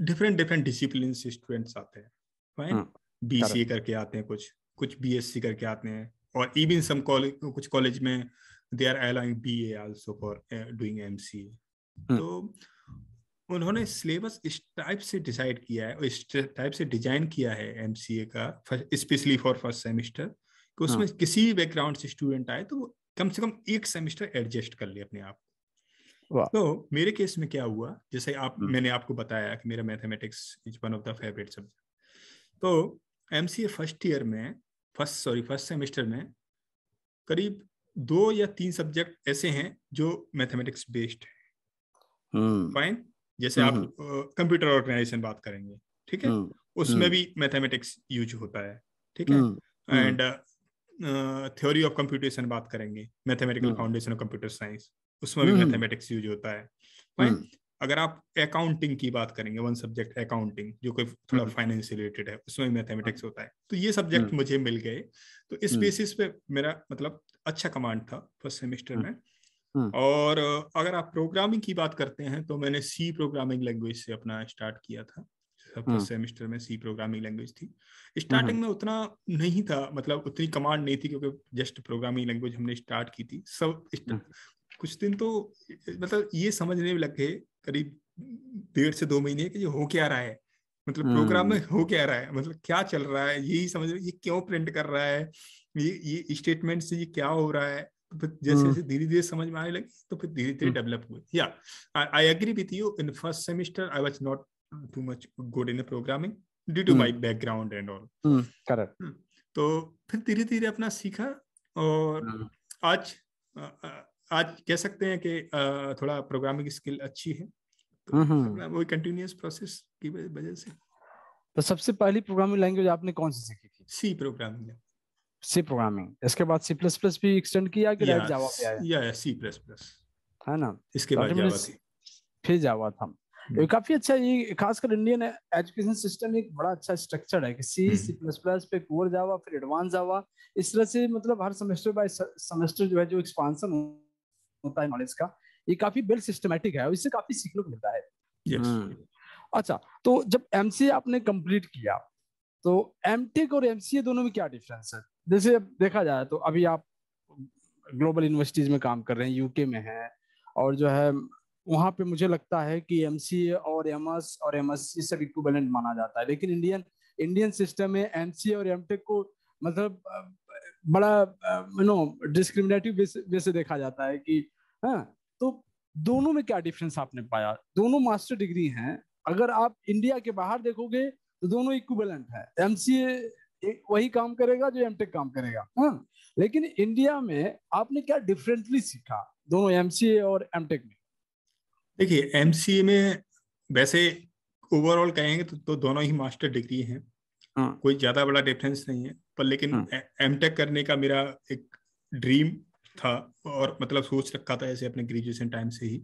डिफरेंट डिफरेंट डिसिप्लिन स्टूडेंट्स आते हैं फाइन बी सी ए करके आते हैं कुछ कुछ बी एस सी करके आते हैं और इवन सम कॉलेज कुछ कॉलेज में they are allowing B A also for doing M C A तो उन्होंने सिलेबस इस टाइप से डिसाइड किया है इस टाइप से डिजाइन किया है एम सी ए का स्पेशली फॉर फर्स्ट सेमिस्टर कि हाँ। उसमें किसी भी बैकग्राउंड से स्टूडेंट आए तो वो कम से कम एक सेमेस्टर एडजस्ट कर ले अपने आप तो मेरे केस में क्या हुआ जैसे आप हम्म। मैंने आपको बताया कि मेरा mathematics is one of the favourite subject तो एम फर्स्ट ईयर में फर्स्ट सॉरी फर्स्ट सेमेस्टर में करीब दो या तीन सब्जेक्ट ऐसे हैं जो मैथमेटिक्स बेस्ड है फाइन हम्म। जैसे आप हम्म। कंप्यूटर uh, ऑर्गेनाइजेशन बात करेंगे ठीक है उसमें भी मैथमेटिक्स यूज होता है ठीक है एंड थ्योरी ऑफ कंप्यूटेशन बात करेंगे mathematical foundation of computer science उसमें भी मैथमेटिक्स हम्म, हम्म। यूज होता है हम्म। अगर आप अकाउंटिंग की बात करेंगे वन सब्जेक्ट अकाउंटिंग जो कोई थोड़ा फाइनेंस रिलेटेड है उसमें भी मैथमेटिक्स हाँ। होता है तो ये सब्जेक्ट मुझे मिल गए तो इस बेसिस पे मेरा मतलब अच्छा कमांड था फर्स्ट सेमेस्टर में और अगर आप प्रोग्रामिंग की बात करते हैं तो मैंने सी प्रोग्रामिंग लैंग्वेज से अपना स्टार्ट किया था फर्स्ट हम्म। सेमेस्टर में सी प्रोग्रामिंग लैंग्वेज थी स्टार्टिंग हम्म, हम्म। में उतना नहीं था मतलब उतनी कमांड नहीं थी क्योंकि जस्ट प्रोग्रामिंग लैंग्वेज हमने स्टार्ट की थी सब कुछ दिन तो मतलब ये समझने में लग गए करीब डेढ़ से दो महीने कि ये हो क्या रहा है मतलब प्रोग्राम में हो क्या रहा है मतलब क्या चल रहा है यही समझ ये क्यों प्रिंट कर रहा है ये ये स्टेटमेंट से ये क्या हो रहा है तो जैसे जैसे धीरे धीरे समझ में आने लगी तो फिर धीरे धीरे डेवलप हुए या I agree with you in first semester I was not too much good in the programming due to hmm. my background and all hmm, correct hmm. तो फिर धीरे धीरे अपना सीखा और hmm. आज आज कह सकते हैं कि थोड़ा प्रोग्रामिंग स्किल अच्छी है तो वो कंटिन्यूस प्रोसेस की वजह से तो सबसे पहली प्रोग्रामिंग लैंग्वेज आपने कौन सी सीखी थी सी प्रोग्रामिंग सी प्रोग्रामिंग इसके बाद सी प्लस प्लस भी एक्सटेंड किया कि या, जावा या, या सी प्लस प्लस है ना इसके बाद जावा थी फिर जावा था तो ये काफी अच्छा ये खासकर इंडियन एजुकेशन सिस्टम एक बड़ा अच्छा स्ट्रक्चर है कि सी सी प्लस प्लस पे कोर जावा फिर एडवांस जावा इस तरह से मतलब हर सेमेस्टर बाय सेमेस्टर जो है जो एक्सपांशन होता है नॉलेज का ये काफी वेल सिस्टमेटिक है और इससे काफी सीखने को मिलता है हम्म। अच्छा तो जब एम आपने कंप्लीट किया तो एम और एम दोनों में क्या डिफरेंस है जैसे देखा जाए तो अभी आप ग्लोबल यूनिवर्सिटीज में काम कर रहे हैं यूके में है और जो है वहाँ पे मुझे लगता है कि एम और एम और एम एस सब इक्विवेलेंट माना जाता है लेकिन इंडियन इंडियन सिस्टम में एम और एम को मतलब बड़ा यू नो डिस्क्रिमिनेटिव वे से देखा जाता है कि हाँ तो दोनों में क्या डिफरेंस आपने पाया दोनों मास्टर डिग्री हैं अगर आप इंडिया के बाहर देखोगे तो दोनों इक्विवेलेंट है एम वही काम करेगा जो एम काम करेगा हाँ लेकिन इंडिया में आपने क्या डिफरेंटली सीखा दोनों एम और एम में देखिए एम में वैसे ओवरऑल कहेंगे तो, तो दोनों ही मास्टर डिग्री हैं हाँ. कोई ज्यादा बड़ा डिफरेंस नहीं है पर लेकिन एम हाँ. टेक करने का मेरा एक ड्रीम था और मतलब सोच रखा था ऐसे अपने ग्रेजुएशन टाइम से ही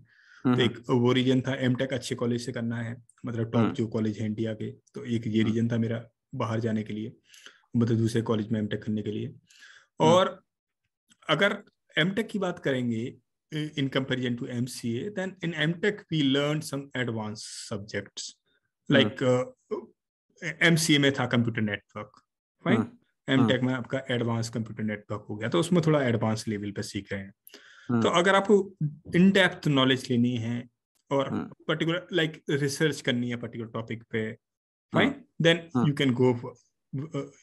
हाँ. तो हाँ। एक वो रीजन था एम टेक अच्छे कॉलेज से करना है मतलब टॉप हाँ। जो कॉलेज है इंडिया के तो एक ये रीजन हाँ। था मेरा बाहर जाने के लिए मतलब दूसरे कॉलेज में एम टेक करने के लिए और अगर एम टेक की बात करेंगे in comparison to MCA. Then in MTech, we learned some advanced subjects hmm. like uh, MCA में था कंप्यूटर नेटवर्क फाइन एमटेक में आपका एडवांस कंप्यूटर नेटवर्क हो गया तो उसमें थोड़ा एडवांस लेवल पे सीख रहे हैं hmm. तो अगर आपको इन डेप्थ नॉलेज लेनी है और पर्टिकुलर लाइक रिसर्च करनी है पर्टिकुलर टॉपिक पे fine then you can go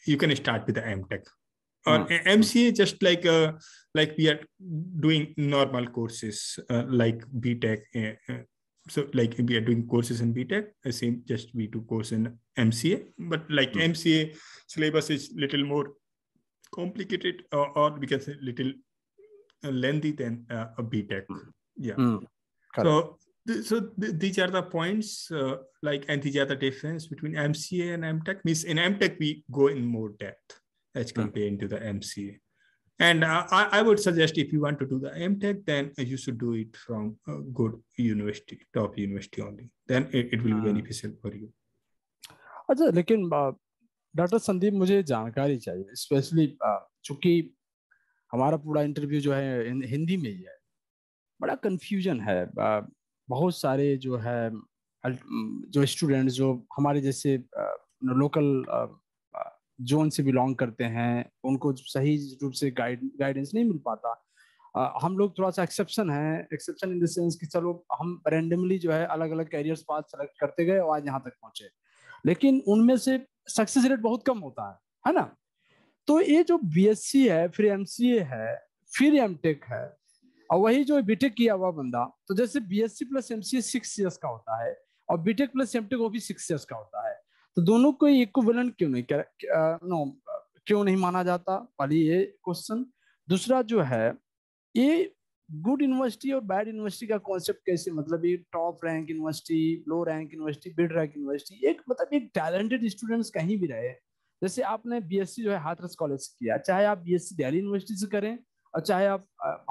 you can start with MTech or mm. mca just like like we are doing normal courses uh, like btech uh, uh, so like we are doing courses in btech the same just we do course in mca but like mm. mca syllabus is little more complicated or, or we can say little uh, lengthy than uh, a btech mm. yeah hmm. so so these are the points uh, like and these are the difference between mca and mtech means in mtech we go in more depth as compared to the MCA. And I, I would suggest if you want to do the MTech, then you should do it from a good university, top university only. Then it, it will be beneficial for you. अच्छा लेकिन doctor Sandeep मुझे जानकारी चाहिए specially चूंकि हमारा पूरा interview जो है हिंदी में ही है बड़ा कंफ्यूजन है बहुत सारे जो है जो स्टूडेंट्स जो हमारे जैसे लोकल जोन से बिलोंग करते हैं उनको सही रूप से गाइड गाइडेंस नहीं मिल पाता आ, हम लोग थोड़ा सा एक्सेप्शन है एक्सेप्शन इन द सेंस कि चलो हम रेंडमली जो है अलग अलग कैरियर्स पास सेलेक्ट करते गए और आज यहाँ तक पहुंचे लेकिन उनमें से सक्सेस रेट बहुत कम होता है है ना तो ये जो बीएससी है फिर एमसीए है फिर एमटेक है और वही जो बीटेक किया हुआ बंदा तो जैसे BSc plus MCA six years का होता है और बीटेक प्लस एमटेक वो भी सिक्स ईयर्स का होता है तो दोनों को इक्विवेलेंट क्यों नहीं कर नो क्यों नहीं माना जाता पहली ये क्वेश्चन दूसरा जो है ये गुड यूनिवर्सिटी और बैड यूनिवर्सिटी का कॉन्सेप्ट कैसे मतलब ये top rank university low rank university mid rank university एक मतलब एक टैलेंटेड स्टूडेंट्स कहीं भी रहे जैसे आपने बीएससी जो है हाथरस कॉलेज से किया चाहे आप बीएससी दिल्ली यूनिवर्सिटी से करें और चाहे आप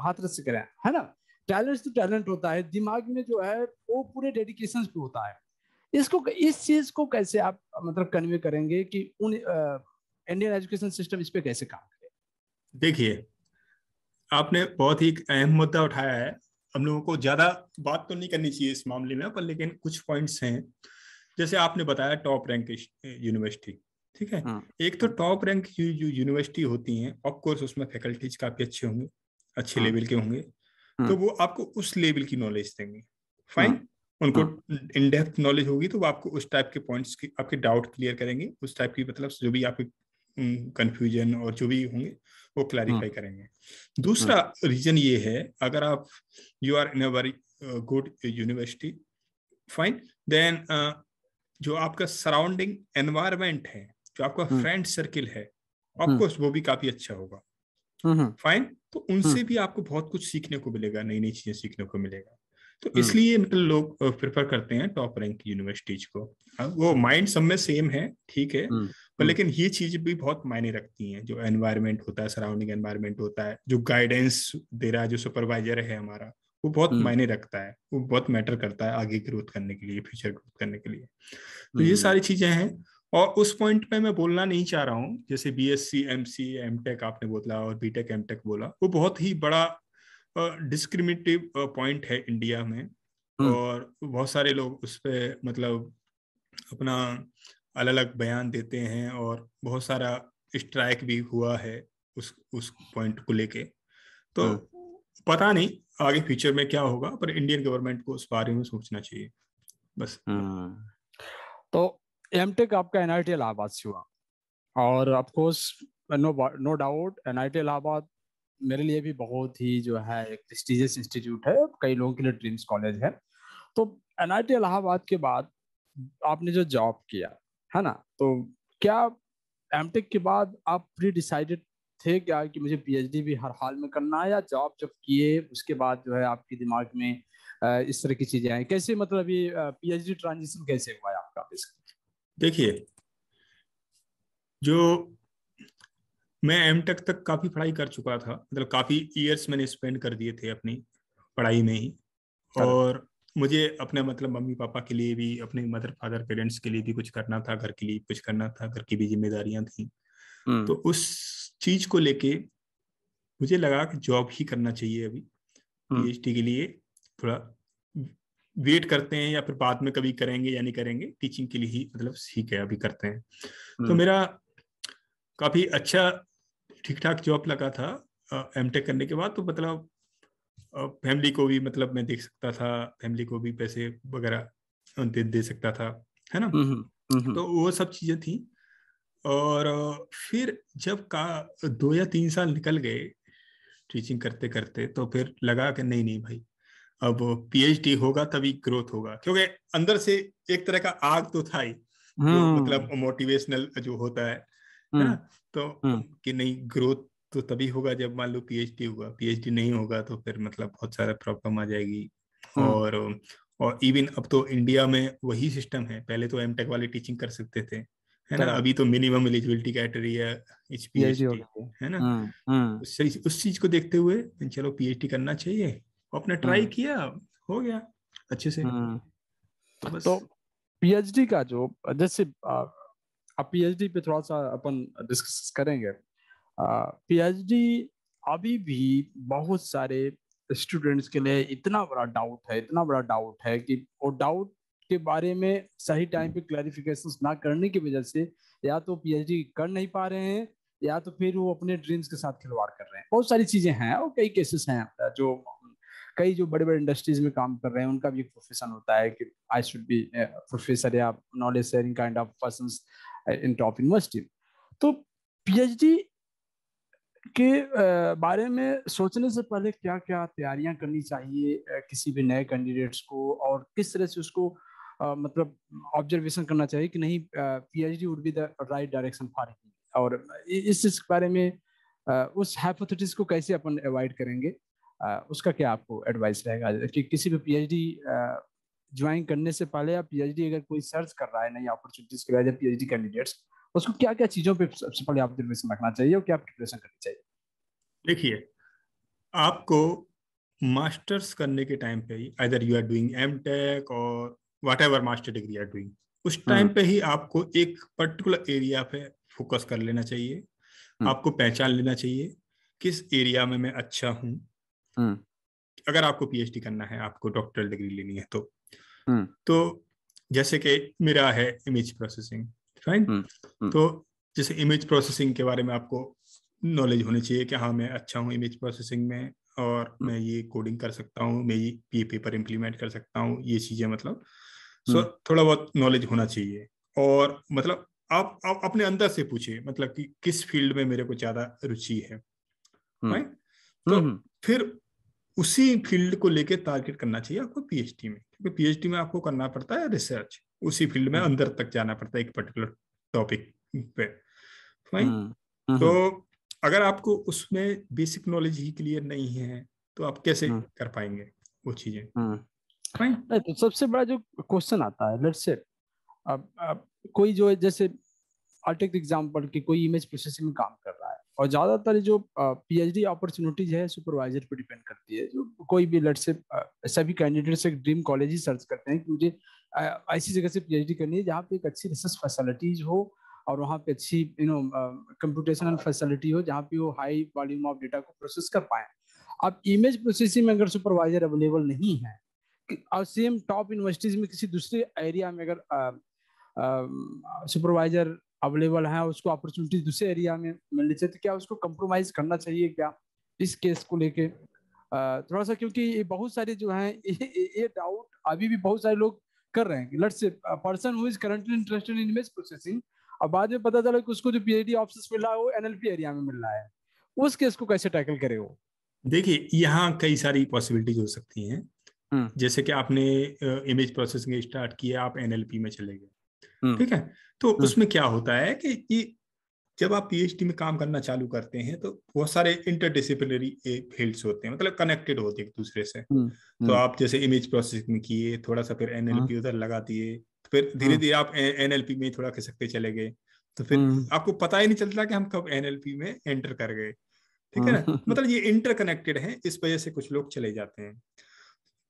हाथरस से करें है ना टैलेंट तो टैलेंट होता है दिमाग में जो है वो पूरे डेडिकेशन पे होता है इसको इस चीज को कैसे आप मतलब कन्वे करेंगे कि उन इंडियन एजुकेशन सिस्टम इस पे कैसे काम करे देखिए आपने बहुत ही अहम मुद्दा उठाया है हम लोगों को ज्यादा बात तो नहीं करनी चाहिए इस मामले में पर लेकिन कुछ पॉइंट्स हैं जैसे आपने बताया टॉप रैंक यूनिवर्सिटी ठीक है हाँ। एक तो टॉप रैंक यूनिवर्सिटी होती है ऑफकोर्स उसमें फैकल्टीज काफी अच्छे होंगे अच्छे हाँ। लेवल के होंगे हाँ। तो वो आपको उस लेवल की नॉलेज देंगे फाइन हाँ। उनको इन डेप्थ नॉलेज होगी तो वो आपको उस टाइप के पॉइंट्स की आपके डाउट क्लियर करेंगे उस टाइप की मतलब जो भी आपके कंफ्यूजन और जो भी होंगे वो क्लैरिफाई हाँ। करेंगे दूसरा रीजन हाँ। ये है अगर आप you are in a very good university fine then जो आपका सराउंडिंग एनवायरमेंट है जो आपका फ्रेंड हाँ। सर्किल है ऑफकोर्स वो भी काफी अच्छा होगा फाइन तो उनसे भी आपको बहुत कुछ सीखने को मिलेगा नई नई चीजें सीखने को मिलेगा तो हम्म। इसलिए मतलब लोग प्रेफर करते हैं टॉप रैंक यूनिवर्सिटीज को वो माइंड सब में सेम है ठीक है हम्म, पर हम्म। लेकिन ये चीज भी बहुत मायने रखती है जो एनवायरमेंट होता है सराउंडिंग एनवायरमेंट होता है जो गाइडेंस दे रहा है जो सुपरवाइजर है हमारा वो बहुत मायने रखता है वो बहुत मैटर करता है आगे ग्रोथ करने के लिए फ्यूचर ग्रोथ करने के लिए तो ये सारी चीजें हैं और उस पॉइंट पे मैं बोलना नहीं चाह रहा हूँ जैसे B S C M C M tech आपने बोला और बी टेक एम टेक बोला वो बहुत ही बड़ा डिस्क्रिमिनेटिव पॉइंट है इंडिया में हम्म। और बहुत सारे लोग उस पर मतलब अपना अलग अलग बयान देते हैं और बहुत सारा स्ट्राइक भी हुआ है उस उस पॉइंट को लेके तो हाँ। पता नहीं आगे फ्यूचर में क्या होगा पर इंडियन गवर्नमेंट को उस बारे में सोचना चाहिए बस हम्म। तो एम टेक आपका एनआईटी इलाहाबाद से हुआ और of course no no doubt NIT Allahabad मेरे लिए भी बहुत ही जो है एक प्रेस्टिजियस इंस्टीट्यूट है कई लोगों के लिए ड्रीम्स कॉलेज है तो एन इलाहाबाद के बाद आपने जो जॉब किया है ना तो क्या एम के बाद आप प्री डिसाइडेड थे क्या कि मुझे पीएचडी भी हर हाल में करना है या जॉब जब किए उसके बाद जो है आपके दिमाग में इस तरह की चीजें आई कैसे मतलब अभी पीएचडी ट्रांजिशन कैसे हुआ है आपका देखिए जो मैं एम टेक तक काफ़ी पढ़ाई कर चुका था मतलब काफ़ी ईयर्स मैंने स्पेंड कर दिए थे अपनी पढ़ाई में ही हाँ। और मुझे अपने मतलब मम्मी पापा के लिए भी अपने मदर फादर पेरेंट्स के लिए भी कुछ करना था घर के लिए कुछ करना था घर की भी जिम्मेदारियां थी हम्म। तो उस चीज को लेके मुझे लगा कि जॉब ही करना चाहिए अभी पीएचडी हम्म। के लिए थोड़ा वेट करते हैं या फिर बाद में कभी करेंगे या नहीं करेंगे टीचिंग के लिए ही मतलब सीख है अभी करते हैं तो हम्म। मेरा काफी अच्छा ठीक ठाक जॉब लगा था एम टेक करने के बाद तो मतलब फैमिली को भी मतलब मैं देख सकता था फैमिली को भी पैसे वगैरह दे, दे सकता था है ना हम्म, हम्म, हम्म। तो वो सब चीजें थी और फिर जब का दो या तीन साल निकल गए टीचिंग करते करते तो फिर लगा कि नहीं नहीं भाई अब पीएचडी होगा तभी ग्रोथ होगा क्योंकि अंदर से एक तरह का आग तो था ही मतलब मोटिवेशनल जो होता है ना तो हम्म। कि नहीं ग्रोथ तो तभी होगा जब मान लो पीएचडी होगा पीएचडी नहीं होगा तो फिर मतलब बहुत सारा प्रॉब्लम आ जाएगी हम्म। और और इवन अब तो इंडिया में वही सिस्टम है पहले तो एमटेक वाले टीचिंग कर सकते थे है ना हाँ। अभी तो minimum eligibility category H P H है ना हम्म, उस उस चीज को देखते हुए चलो पीएचडी करना चाहिए आपने ट्राई किया हो गया अच्छे से तो, तो पीएचडी का जो जैसे अब पीएचडी पे थोड़ा सा अपन डिस्कस करेंगे पीएचडी अभी भी बहुत सारे स्टूडेंट्स के लिए इतना बड़ा डाउट है इतना बड़ा डाउट है कि वो डाउट के बारे में सही टाइम पे क्लैरिफिकेशन ना करने की वजह से या तो पीएचडी कर नहीं पा रहे हैं या तो फिर वो अपने ड्रीम्स के साथ खिलवाड़ कर रहे हैं बहुत सारी चीजें हैं और कई केसेस हैं जो कई जो बड़े बड़े इंडस्ट्रीज में काम कर रहे हैं उनका भी एक प्रोफेशन होता है कि आई शुड बी प्रोफेसर या knowledge sharing kind of person in top university तो पी के बारे में सोचने से पहले क्या क्या तैयारियां करनी चाहिए किसी भी नए कैंडिडेट्स को और किस तरह से उसको मतलब ऑब्जर्वेशन करना चाहिए कि नहीं PhD would be the right direction for और इस इस बारे में उस हाइपोथेटिस को कैसे अपन अवॉइड करेंगे उसका क्या आपको एडवाइस रहेगा कि किसी भी पीएचडी ज्वाइन करने से पहले या पीएचडी अगर कोई सर्च कर रहा है नई अपॉर्चुनिटीज के लिए पीएचडी कैंडिडेट्स उसको क्या क्या चीजों पे सबसे पहले आप दिमाग रखना चाहिए और क्या प्रिपरेशन करनी चाहिए देखिए आपको मास्टर्स करने के टाइम पे ही either you are doing M tech or whatever master degree are doing उस टाइम हाँ। पे ही आपको एक पर्टिकुलर एरिया पे फोकस कर लेना चाहिए हाँ। आपको पहचान लेना चाहिए किस एरिया में मैं अच्छा हूँ हाँ। अगर आपको पीएचडी करना है आपको डॉक्टरल डिग्री लेनी है तो हम्म। तो जैसे कि मेरा है इमेज प्रोसेसिंग राइट तो जैसे इमेज प्रोसेसिंग के बारे में आपको नॉलेज होनी चाहिए कि हाँ मैं अच्छा हूँ इमेज प्रोसेसिंग में और हम्म। मैं ये कोडिंग कर सकता हूँ मैं ये पेपर इम्प्लीमेंट कर सकता हूँ ये चीजें मतलब सो so, हम्म। थोड़ा बहुत नॉलेज होना चाहिए और मतलब आप आप अपने अंदर से पूछिए मतलब कि किस फील्ड में मेरे को ज्यादा रुचि है राइट तो फिर उसी फील्ड को लेके टारगेट करना चाहिए आपको पीएचडी में क्योंकि पीएचडी में आपको करना पड़ता है रिसर्च उसी फील्ड में हम्म। अंदर तक जाना पड़ता है एक पर्टिकुलर टॉपिक पे फाइन हम्म, हम्म। तो अगर आपको उसमें बेसिक नॉलेज ही क्लियर नहीं है तो आप कैसे कर पाएंगे वो चीजें तो सबसे बड़ा जो क्वेश्चन आता है लेट्स से अब, अब कोई जो है जैसे आर्टिक एग्जांपल की कोई इमेज प्रोसेसिंग में काम कर रहा है और ज़्यादातर जो पीएचडी अपॉर्चुनिटीज है सुपरवाइजर पर डिपेंड करती है जो कोई भी लड़से से सभी कैंडिडेट्स एक ड्रीम कॉलेज ही सर्च करते हैं कि मुझे ऐसी जगह से पीएचडी करनी है जहाँ पे एक अच्छी रिसर्च फैसिलिटीज हो और वहाँ पे अच्छी यू नो कंप्यूटेशनल फैसिलिटी हो जहाँ पे वो हाई वॉल्यूम ऑफ डेटा को प्रोसेस कर पाए अब इमेज प्रोसेसिंग में अगर सुपरवाइजर अवेलेबल नहीं है और सेम टॉप यूनिवर्सिटीज में किसी दूसरे एरिया में अगर सुपरवाइजर अवेलेबल है उसको अपॉर्चुनिटी दूसरे एरिया में मिलनी चाहिए तो क्या उसको कंप्रोमाइज करना चाहिए क्या इस केस को लेके थोड़ा सा क्योंकि ये बहुत सारे जो हैं ये डाउट अभी भी बहुत सारे लोग कर रहे हैं let's say person who is currently interested in image processing और बाद में पता चला कि उसको जो पीएचडी ऑप्शंस मिल रहा है वो एनएलपी एरिया में मिल रहा है उस केस को कैसे टैकल करे वो देखिए यहाँ कई सारी पॉसिबिलिटीज हो सकती हैं हम्म। जैसे कि आपने इमेज प्रोसेसिंग स्टार्ट किया आप एनएलपी में चले गए हम्म। ठीक है तो हम्म। उसमें क्या होता है कि, ये जब आप पीएचडी में काम करना चालू करते हैं तो बहुत सारे इंटरडिसिप्लिनरी फील्ड्स होते हैं मतलब कनेक्टेड होते हैं एक दूसरे से हम्म, तो आप जैसे इमेज प्रोसेसिंग किए थोड़ा सा फिर एनएलपी हाँ। उधर लगा दिए तो फिर हाँ। धीरे धीरे आप एनएलपी में थोड़ा खिसकते चले गए तो फिर आपको पता ही नहीं चलता कि हम कब एनएलपी में एंटर कर गए ठीक है ना हाँ। मतलब ये इंटरकनेक्टेड है इस वजह से कुछ लोग चले जाते हैं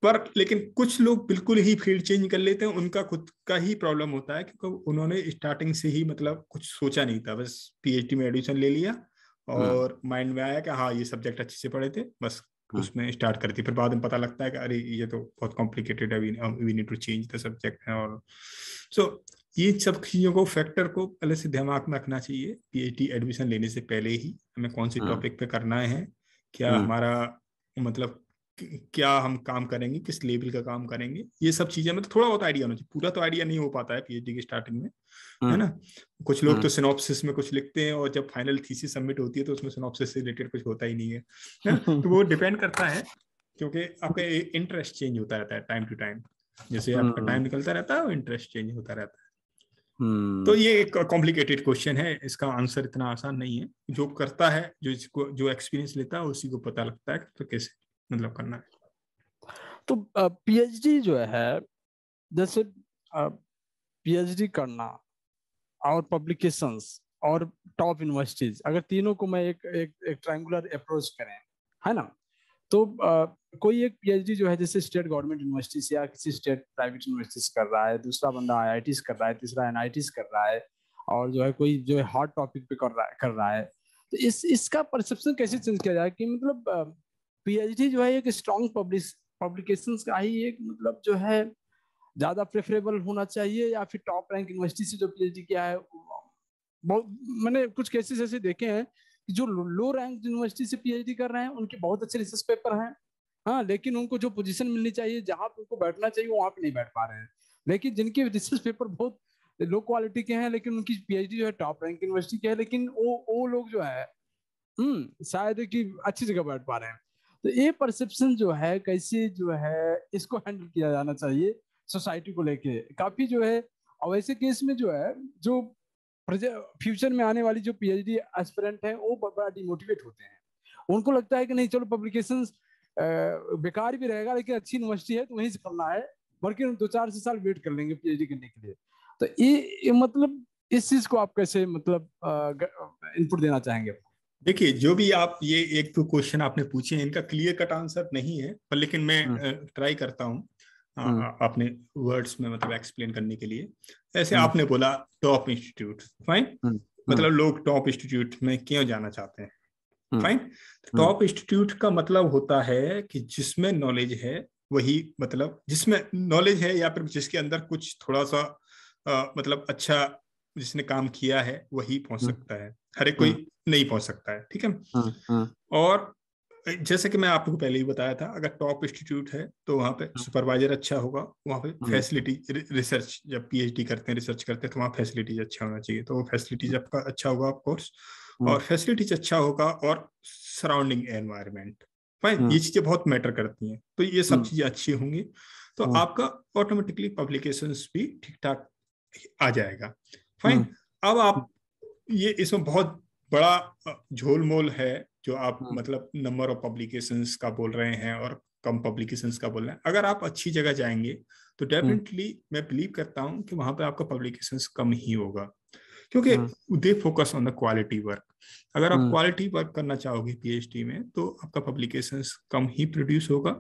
पर लेकिन कुछ लोग बिल्कुल ही फील्ड चेंज कर लेते हैं उनका खुद का ही प्रॉब्लम होता है क्योंकि उन्होंने स्टार्टिंग से ही मतलब कुछ सोचा नहीं था बस पीएचडी में एडमिशन ले लिया हम्म। और माइंड में आया कि हाँ ये सब्जेक्ट अच्छे से पढ़े थे बस हम्म। उसमें स्टार्ट करती फिर बाद में पता लगता है कि अरे ये तो बहुत कॉम्प्लिकेटेड है we need to change the subject और सो so, ये सब चीजों को फैक्टर को पहले से दिमाग में रखना चाहिए पीएचडी एडमिशन लेने से पहले ही हमें कौन से टॉपिक हम्म। पे करना है क्या हमारा मतलब क्या हम काम करेंगे किस लेवल का काम करेंगे ये सब चीजें मतलब थोड़ा बहुत आइडिया होना चाहिए पूरा तो आइडिया नहीं हो पाता है पीएचडी की स्टार्टिंग में है हम्म। ना कुछ लोग तो सिनोप्सिस हम्म। में कुछ लिखते हैं और जब फाइनल थीसिस सबमिट होती है तो उसमें सिनोप्सिस से रिलेटेड कुछ होता ही नहीं है ना? तो वो डिपेंड करता है क्योंकि आपका इंटरेस्ट चेंज होता रहता है टाइम टू टाइम जैसे आपका टाइम हम्म। निकलता रहता है और इंटरेस्ट चेंज होता रहता है तो ये एक कॉम्प्लिकेटेड क्वेश्चन है इसका आंसर इतना आसान नहीं है जो करता है जो इसको जो एक्सपीरियंस लेता है उसी को पता लगता है तो कैसे मतलब करना है तो पीएचडी जो है जैसे पीएचडी करना और पब्लिकेशंस और टॉप यूनिवर्सिटीज अगर तीनों को मैं एक एक, एक ट्रायंगुलर अप्रोच करें है ना तो आ, कोई एक पीएचडी जो है जैसे स्टेट गवर्नमेंट यूनिवर्सिटी से या किसी स्टेट प्राइवेट यूनिवर्सिटी से कर रहा है दूसरा बंदा आई कर रहा है तीसरा एन कर रहा है और जो है कोई जो है हॉट टॉपिक पे कर रहा है कर रहा है तो इस इसका परसेप्शन कैसे चेंज किया जाए कि मतलब पीएचडी जो है एक स्ट्रॉन्ग पब्लिश पब्लिकेशंस का ही एक मतलब जो है ज़्यादा प्रेफरेबल होना चाहिए या फिर टॉप रैंक यूनिवर्सिटी से जो पीएचडी किया है बहुत मैंने कुछ केसेस ऐसे देखे हैं कि जो लो रैंक यूनिवर्सिटी से पीएचडी कर रहे हैं उनके बहुत अच्छे रिसर्च पेपर हैं हाँ लेकिन उनको जो पोजीशन मिलनी चाहिए जहाँ पे उनको बैठना चाहिए वहाँ पे नहीं बैठ पा रहे हैं लेकिन जिनके रिसर्च पेपर बहुत लो क्वालिटी के हैं लेकिन उनकी पीएचडी जो है टॉप रैंक यूनिवर्सिटी के है लेकिन वो वो लोग जो है हम्म शायद कि अच्छी जगह बैठ पा रहे हैं तो ये परसेप्शन जो है कैसे जो है इसको हैंडल किया जाना चाहिए सोसाइटी को लेके काफी जो है और ऐसे केस में जो है जो फ्यूचर में आने वाली जो पीएचडी एस्पिरेंट है वो बड़ा डिमोटिवेट होते हैं उनको लगता है कि नहीं चलो पब्लिकेशन बेकार भी रहेगा लेकिन अच्छी यूनिवर्सिटी है तो वहीं से करना है बल्कि दो चार से साल वेट कर लेंगे पीएचडी करने के लिए तो ये मतलब इस चीज को आप कैसे मतलब इनपुट देना चाहेंगे देखिए जो भी आप ये एक दो क्वेश्चन आपने पूछे इनका क्लियर कट आंसर नहीं है पर लेकिन मैं ट्राई हम्म। करता हूँ हम्म। अपने वर्ड्स में मतलब एक्सप्लेन करने के लिए ऐसे हम्म। आपने बोला टॉप इंस्टीट्यूट फाइन मतलब लोग टॉप इंस्टीट्यूट में क्यों जाना चाहते हैं फाइन टॉप इंस्टीट्यूट का मतलब होता है कि जिसमें नॉलेज है वही मतलब जिसमें नॉलेज है या फिर जिसके अंदर कुछ थोड़ा सा आ, मतलब अच्छा जिसने काम किया है वही पहुंच सकता है हर एक कोई हम्म। नहीं पहुंच सकता है ठीक है हम्म, हम्म। और जैसे कि मैं आपको पहले ही बताया था अगर टॉप इंस्टीट्यूट है तो वहां पे सुपरवाइजर अच्छा होगा वहां पे फैसिलिटी रिसर्च जब पीएचडी करते हैं रिसर्च करते हैं तो वहाँ फैसिलिटीज अच्छा होना चाहिए तो वो फैसिलिटीज आपका अच्छा होगा ऑफकोर्स और फैसिलिटीज अच्छा होगा और सराउंडिंग एनवायरमेंट फाइन ये चीजें बहुत मैटर करती हैं तो ये सब चीजें अच्छी होंगी तो आपका ऑटोमेटिकली पब्लिकेशन भी ठीक ठाक आ जाएगा फाइन अब आप ये इसमें बहुत बड़ा झोल मोल है जो आप हाँ। मतलब नंबर ऑफ पब्लिकेशंस का बोल रहे हैं और कम पब्लिकेशंस का बोल रहे हैं अगर आप अच्छी जगह जाएंगे तो डेफिनेटली हाँ। मैं बिलीव करता हूँ कि वहां पर आपका पब्लिकेशंस कम ही होगा क्योंकि they focus on the quality work अगर आप क्वालिटी हाँ। वर्क करना चाहोगे पीएचडी में तो आपका पब्लिकेशंस कम ही प्रोड्यूस होगा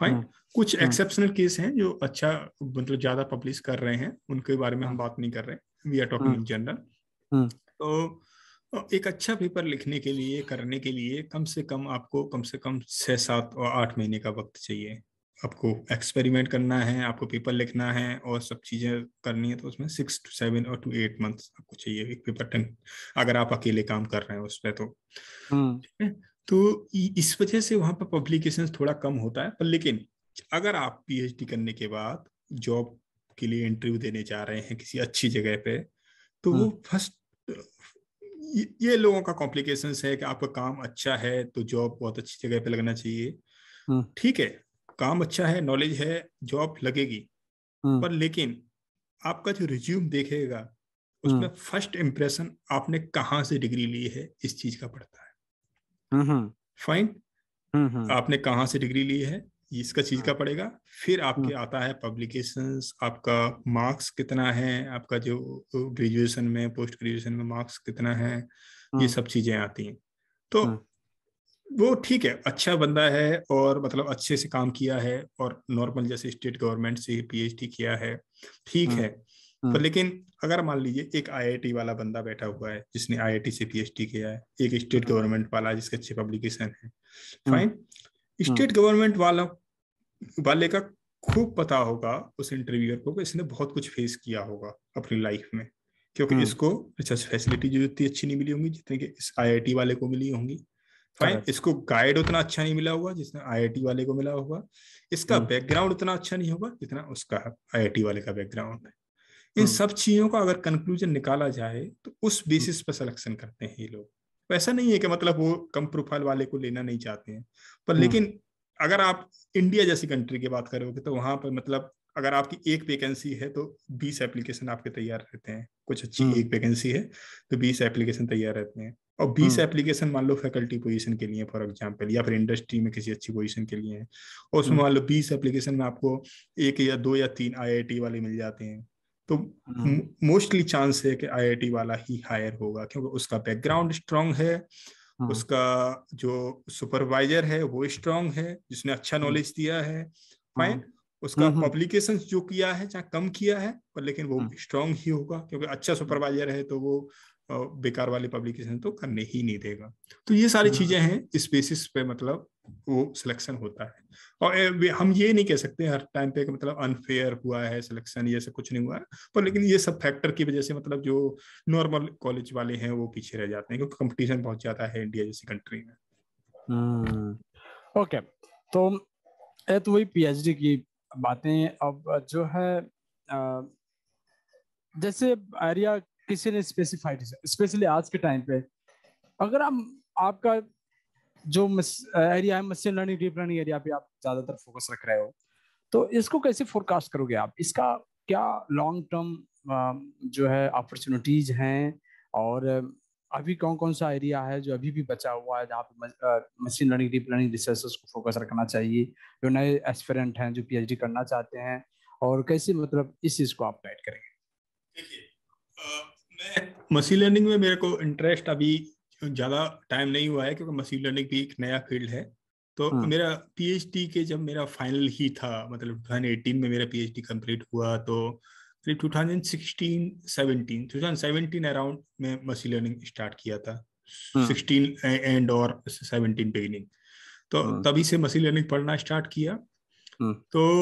फाइन हाँ। कुछ एक्सेप्शनल केस हैं जो अच्छा मतलब ज्यादा पब्लिश कर रहे हैं उनके बारे में हम बात नहीं कर रहे we are talking in general तो, तो एक अच्छा पेपर लिखने के लिए करने के लिए कम से कम आपको कम से कम छः सात और आठ महीने का वक्त चाहिए आपको एक्सपेरिमेंट करना है आपको पेपर लिखना है और सब चीज़ें करनी है तो उसमें सिक्स टू सेवन और टू एट मंथ्स आपको चाहिए एक पेपर टेन अगर आप अकेले काम कर रहे हैं उस पर तो हम्म। तो इस वजह से वहाँ पर पब्लिकेशन थोड़ा कम होता है पर लेकिन अगर आप पीएचडी करने के बाद जॉब के लिए इंटरव्यू देने जा रहे हैं किसी अच्छी जगह पे तो वो फर्स्ट हम्म। ये, लोगों का कॉम्प्लिकेशन है कि आपका काम अच्छा है तो जॉब बहुत अच्छी जगह पे लगना चाहिए हम्म। ठीक है काम अच्छा है नॉलेज है जॉब लगेगी हम्म। पर लेकिन आपका जो रिज्यूम देखेगा उसमें फर्स्ट इम्प्रेशन हम्म। आपने कहाँ से डिग्री ली है इस चीज का पड़ता है फाइन आपने कहाँ से डिग्री ली है इसका चीज का हाँ। पड़ेगा फिर आपके हाँ। आता है पब्लिकेशन आपका मार्क्स कितना है आपका जो ग्रेजुएशन में पोस्ट ग्रेजुएशन में मार्क्स कितना है ये हाँ। सब चीजें आती हैं तो वो ठीक है अच्छा बंदा है और मतलब अच्छे से काम किया है और नॉर्मल जैसे स्टेट गवर्नमेंट से पीएचडी किया है ठीक है पर लेकिन अगर मान लीजिए एक आईआईटी वाला बंदा बैठा हुआ है जिसने आईआईटी से पीएचडी किया है एक स्टेट गवर्नमेंट वाला जिसके अच्छे पब्लिकेशन है फाइन हाँ। स्टेट गवर्नमेंट वालों वाले का खूब पता होगा उस इंटरव्यूअर को इसने बहुत कुछ फेस किया होगा अपनी लाइफ में क्योंकि हाँ। इसको रिसर्च फैसिलिटी जो इतनी अच्छी नहीं मिली होंगी जितने कि इस आईआईटी वाले को मिली होंगी फाइन इसको गाइड उतना अच्छा नहीं मिला होगा जितना आईआईटी वाले को मिला होगा इसका बैकग्राउंड हाँ। उतना अच्छा नहीं होगा जितना उसका आईआईटी वाले का बैकग्राउंड है इन सब चीजों का अगर कंक्लूजन निकाला जाए तो उस बेसिस पर सिलेक्शन करते हैं ये लोग वैसा नहीं है कि मतलब वो कम प्रोफाइल वाले को लेना नहीं चाहते हैं पर लेकिन हम्म। अगर आप इंडिया जैसी कंट्री की बात करोगे तो वहां पर मतलब अगर आपकी एक वैकेंसी है तो बीस एप्लीकेशन आपके तैयार रहते हैं कुछ अच्छी हम्म। एक वैकेंसी है तो बीस एप्लीकेशन तैयार रहते हैं और बीस एप्लीकेशन हम्म। मान लो फैकल्टी पोजीशन के लिए फॉर एग्जाम्पल या फिर इंडस्ट्री में किसी अच्छी पोजीशन के लिए है और उसमें मान लो बीस एप्लीकेशन में आपको एक या दो या तीन आई वाले मिल जाते हैं तो हाँ। मोस्टली चांस है कि आईआईटी वाला ही हायर होगा क्योंकि उसका बैकग्राउंड स्ट्रांग है हाँ। उसका जो सुपरवाइजर है वो स्ट्रांग है जिसने अच्छा नॉलेज हाँ। दिया है फाइन उसका पब्लिकेशन हम्म, हम्म। जो किया है चाहे कम किया है पर लेकिन वो स्ट्रांग ही होगा क्योंकि अच्छा सुपरवाइजर है तो वो बेकार वाले पब्लिकेशन तो करने ही नहीं देगा तो ये सारी चीजें हैं इस बेसिस पे मतलब वो सिलेक्शन होता है और हम ये नहीं कह सकते हर टाइम पे कि मतलब अनफेयर हुआ है सिलेक्शन ये सब कुछ नहीं हुआ है पर लेकिन ये सब फैक्टर की वजह से मतलब जो नॉर्मल कॉलेज वाले हैं वो पीछे रह जाते हैं क्योंकि कंपटीशन बहुत ज्यादा है इंडिया जैसी कंट्री में ओके हम्म, तो ये तो वही पीएचडी की बातें अब जो है जैसे एरिया किसी ने स्पेसिफाइड स्पेशली आज के टाइम पे अगर हम आपका जो एरिया uh, है machine learning deep learning area पे आप ज्यादातर फोकस रख रहे हो तो इसको कैसे फोरकास्ट करोगे आप इसका क्या लॉन्ग टर्म um, जो है अपॉर्चुनिटीज हैं और um, अभी कौन कौन सा एरिया है जो अभी भी बचा हुआ है जहाँ पे machine learning deep learning researches को फोकस रखना चाहिए जो नए एस्पिरेंट हैं जो पीएचडी करना चाहते हैं और कैसे मतलब इस चीज को आप गाइड करेंगे देखिए uh, मैं मशीन लर्निंग में मेरे को इंटरेस्ट अभी ज़्यादा टाइम नहीं हुआ है क्योंकि मशीन लर्निंग भी एक नया फील्ड है तो हाँ। मेरा पीएचडी के जब मेरा फाइनल ही था मतलब 2018 में मेरा पीएचडी कंप्लीट हुआ तो करीब 2016 17 अराउंड में मशीन लर्निंग स्टार्ट किया था हाँ। 16 एंड और 17 बिगिनिंग तो हाँ। तभी से मशीन लर्निंग पढ़ना स्टार्ट किया हाँ। तो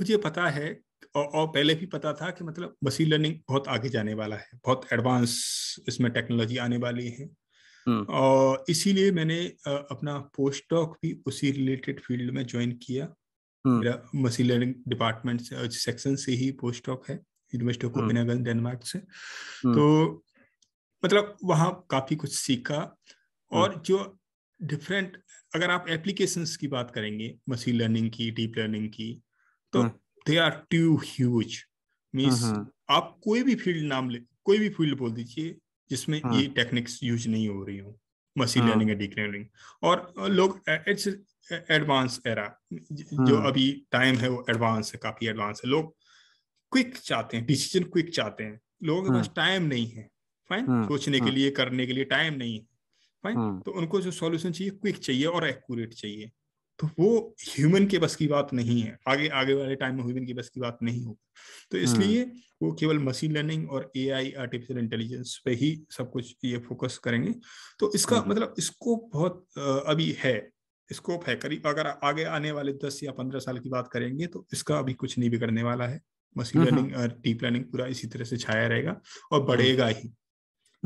मुझे पता है और, और पहले भी पता था कि मतलब मशीन लर्निंग बहुत आगे जाने वाला है बहुत एडवांस इसमें टेक्नोलॉजी आने वाली है हम्म। और इसीलिए मैंने अपना पोस्ट डॉक भी उसी रिलेटेड फील्ड में ज्वाइन किया हम्म। मेरा मशीन लर्निंग डिपार्टमेंट से सेक्शन से ही पोस्ट डॉक है यूनिवर्सिटी ऑफ कोपेनहेगन डेनमार्क से हम्म। तो मतलब वहाँ काफी कुछ सीखा और जो डिफरेंट अगर आप एप्लीकेशंस की बात करेंगे मशीन लर्निंग की डीप लर्निंग की तो they are too huge means आप कोई भी फील्ड नाम ले कोई भी फील्ड बोल दीजिए जिसमें हाँ. ये टेक्निक्स यूज नहीं हो रही हो मशीन लर्निंग या डीप लर्निंग और लोग इट्स एडवांस एरा जो हाँ। अभी टाइम है वो एडवांस है काफी एडवांस है लोग क्विक चाहते हैं डिसीजन क्विक चाहते हैं लोगों के हाँ। पास टाइम नहीं है फाइन हाँ, सोचने के लिए करने के लिए टाइम नहीं है फाइन तो उनको जो सॉल्यूशन चाहिए क्विक चाहिए और एक्यूरेट चाहिए तो वो ह्यूमन के बस की बात नहीं है आगे आगे वाले टाइम में ह्यूमन के बस की बात नहीं होगी तो इसलिए हम्म। वो केवल मशीन लर्निंग और आई आर्टिफिशियल इंटेलिजेंस पे ही सब कुछ ये फोकस करेंगे तो इसका हम्म। मतलब इसको बहुत अभी है स्कोप है करीब अगर आगे आने वाले दस या पंद्रह साल की बात करेंगे तो इसका अभी कुछ नहीं बिगड़ने वाला है मशीन हम्म, लर्निंग और डीप लर्निंग पूरा इसी तरह से छाया रहेगा और बढ़ेगा ही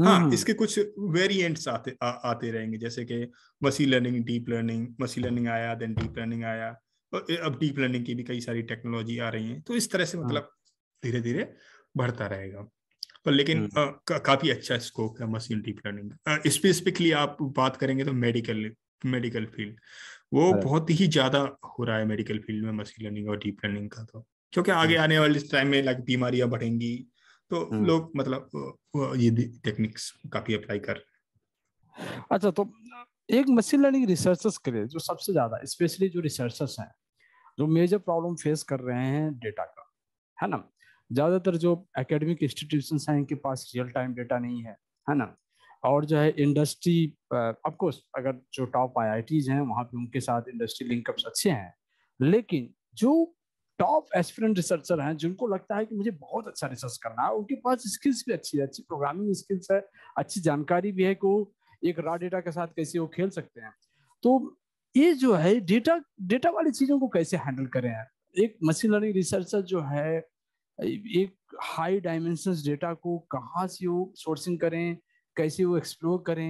हाँ हम्म। इसके कुछ वेरिएंट्स आते आ, आते रहेंगे जैसे कि machine learning deep learning machine learning आया देन डीप लर्निंग आया और अब डीप लर्निंग की भी कई सारी टेक्नोलॉजी आ रही है तो इस तरह से हाँ। मतलब धीरे धीरे बढ़ता रहेगा पर लेकिन आ, हम्म। का, काफी अच्छा स्कोप है मशीन डीप लर्निंग स्पेसिफिकली आप बात करेंगे तो मेडिकल मेडिकल फील्ड वो हाँ। बहुत ही ज्यादा हो रहा है मेडिकल फील्ड में मशीन लर्निंग और डीप लर्निंग का तो क्योंकि आगे हम्म। आने वाले टाइम में लाइक बीमारियां बढ़ेंगी तो हम्म। लोग मतलब ये टेक्निक्स काफी अप्लाई कर अच्छा तो एक मशीन लर्निंग रिसर्चर्स के लिए जो सबसे ज्यादा स्पेशली जो रिसर्चर्स हैं जो मेजर प्रॉब्लम फेस कर रहे हैं डेटा का है ना ज्यादातर जो एकेडमिक इंस्टीट्यूशन हैं इनके पास रियल टाइम डेटा नहीं है है ना और जो है इंडस्ट्री ऑफकोर्स अगर जो टॉप आई हैं वहाँ पे उनके साथ इंडस्ट्री लिंकअप्स अच्छे हैं लेकिन जो टॉप एस्पिरेंट रिसर्चर हैं जिनको लगता है कि मुझे बहुत अच्छा रिसर्च करना है उनके पास स्किल्स भी अच्छी है अच्छी प्रोग्रामिंग स्किल्स है अच्छी जानकारी भी है कि वो एक रा डेटा के साथ कैसे वो खेल सकते हैं तो ये जो है डेटा डेटा वाली चीज़ों को कैसे हैंडल करें एक मशीन लर्निंग रिसर्चर जो है एक हाई डायमेंशन डेटा को कहाँ से वो सोर्सिंग करें कैसे वो एक्सप्लोर करें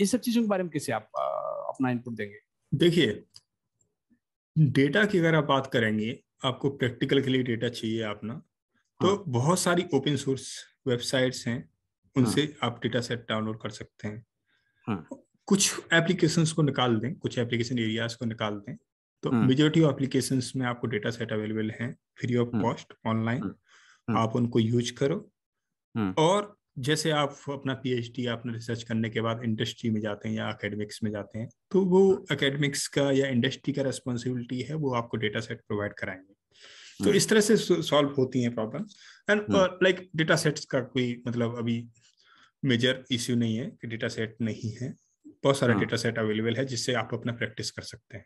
ये सब चीज़ों के बारे में कैसे आप अपना इनपुट देंगे देखिए डेटा की अगर आप बात करेंगे आपको प्रैक्टिकल के लिए डेटा चाहिए अपना तो हाँ। बहुत सारी ओपन सोर्स वेबसाइट्स हैं उनसे हाँ। आप डेटा सेट डाउनलोड कर सकते हैं हाँ। कुछ एप्लीकेशन को निकाल दें कुछ एप्लीकेशन एरियाज को निकाल दें तो हाँ। मेजोरिटी ऑफ एप्लीकेशन में आपको डेटा सेट अवेलेबल है फ्री ऑफ हाँ। कॉस्ट ऑनलाइन हाँ। आप उनको यूज करो और जैसे आप अपना पीएचडी अपना रिसर्च करने के बाद इंडस्ट्री में जाते हैं या एकेडमिक्स में जाते हैं तो वो एकेडमिक्स का या इंडस्ट्री का रेस्पॉन्सिबिलिटी है वो आपको डेटा सेट प्रोवाइड कराएंगे तो hmm. इस तरह से सॉल्व होती है problem and like data sets का कोई मतलब अभी मेजर इश्यू नहीं है कि डेटा सेट नहीं है बहुत सारे डेटा सेट अवेलेबल है जिससे आप अपना प्रैक्टिस कर सकते हैं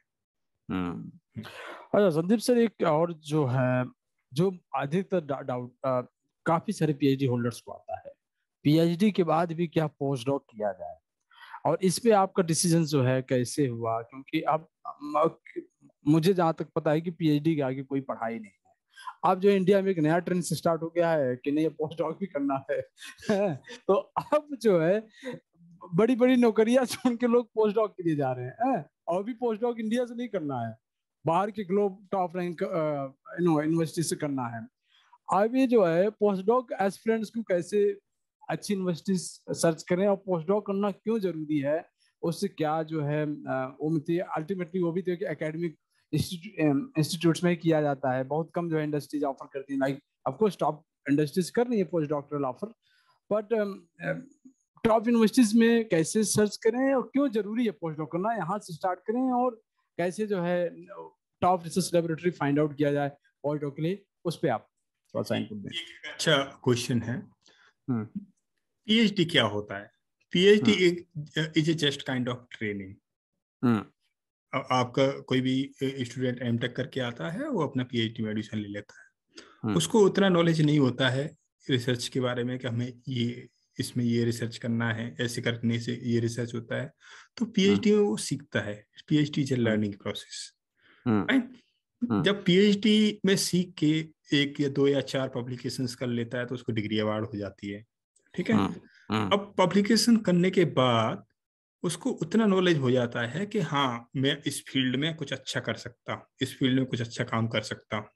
hmm. Hmm. अच्छा संदीप सर एक और जो है जो अधिकतर डाउट uh, काफी सारे पीएचडी होल्डर्स को आता है पीएचडी के बाद भी क्या पोस्ट डॉक किया जाए और इस पे आपका डिसीजन जो है कैसे हुआ क्योंकि अब मुझे जहाँ तक पता है कि पीएचडी के आगे कोई पढ़ाई नहीं है अब जो इंडिया में एक नया ट्रेंड स्टार्ट हो गया है कि नहीं पोस्ट डॉक भी करना है तो अब जो है बड़ी बड़ी नौकरियां छोड़ के लोग पोस्ट डॉक के लिए जा रहे हैं और भी पोस्ट डॉक इंडिया से नहीं करना है बाहर के globe top rank no university से करना है अब ये जो है पोस्ट डॉक एस्पिरेंट्स को कैसे अच्छी यूनिवर्सिटीज सर्च करें और पोस्ट डॉक करना क्यों जरूरी है उससे क्या जो है वो मिलती है अल्टीमेटली वो भी तो एकेडमिक इंस्टीट्यूट्स में किया जाता है बहुत कम जो है इंडस्ट्रीज ऑफर करती है लाइक ऑफकोर्स टॉप इंडस्ट्रीज कर रही है post doctoral offer but top universities में कैसे सर्च करें और क्यों जरूरी है पोस्ट डॉक करना यहाँ से स्टार्ट करें और कैसे जो है top research laboratory find out किया जाए पोस्ट डॉक के लिए उस पर आप थोड़ा सा इनपुट दें अच्छा क्वेश्चन है हम्म। पीएचडी क्या होता है पीएचडी हाँ। एक is a just kind of training हाँ। आपका कोई भी स्टूडेंट एम टेक करके आता है वो अपना पीएचडी में एडमिशन ले लेता है हाँ। उसको उतना नॉलेज नहीं होता है रिसर्च के बारे में कि हमें ये इसमें ये रिसर्च करना है ऐसे करने से ये रिसर्च होता है तो पीएचडी में वो सीखता है PhD is a learning process जब पीएचडी में सीख के एक या दो या चार पब्लिकेशंस कर लेता है तो उसको डिग्री अवार्ड हो जाती है ठीक है हाँ, हाँ। अब पब्लिकेशन करने के बाद उसको उतना नॉलेज हो जाता है कि हाँ मैं इस फील्ड में कुछ अच्छा कर सकता हूँ इस फील्ड में कुछ अच्छा काम कर सकता हूँ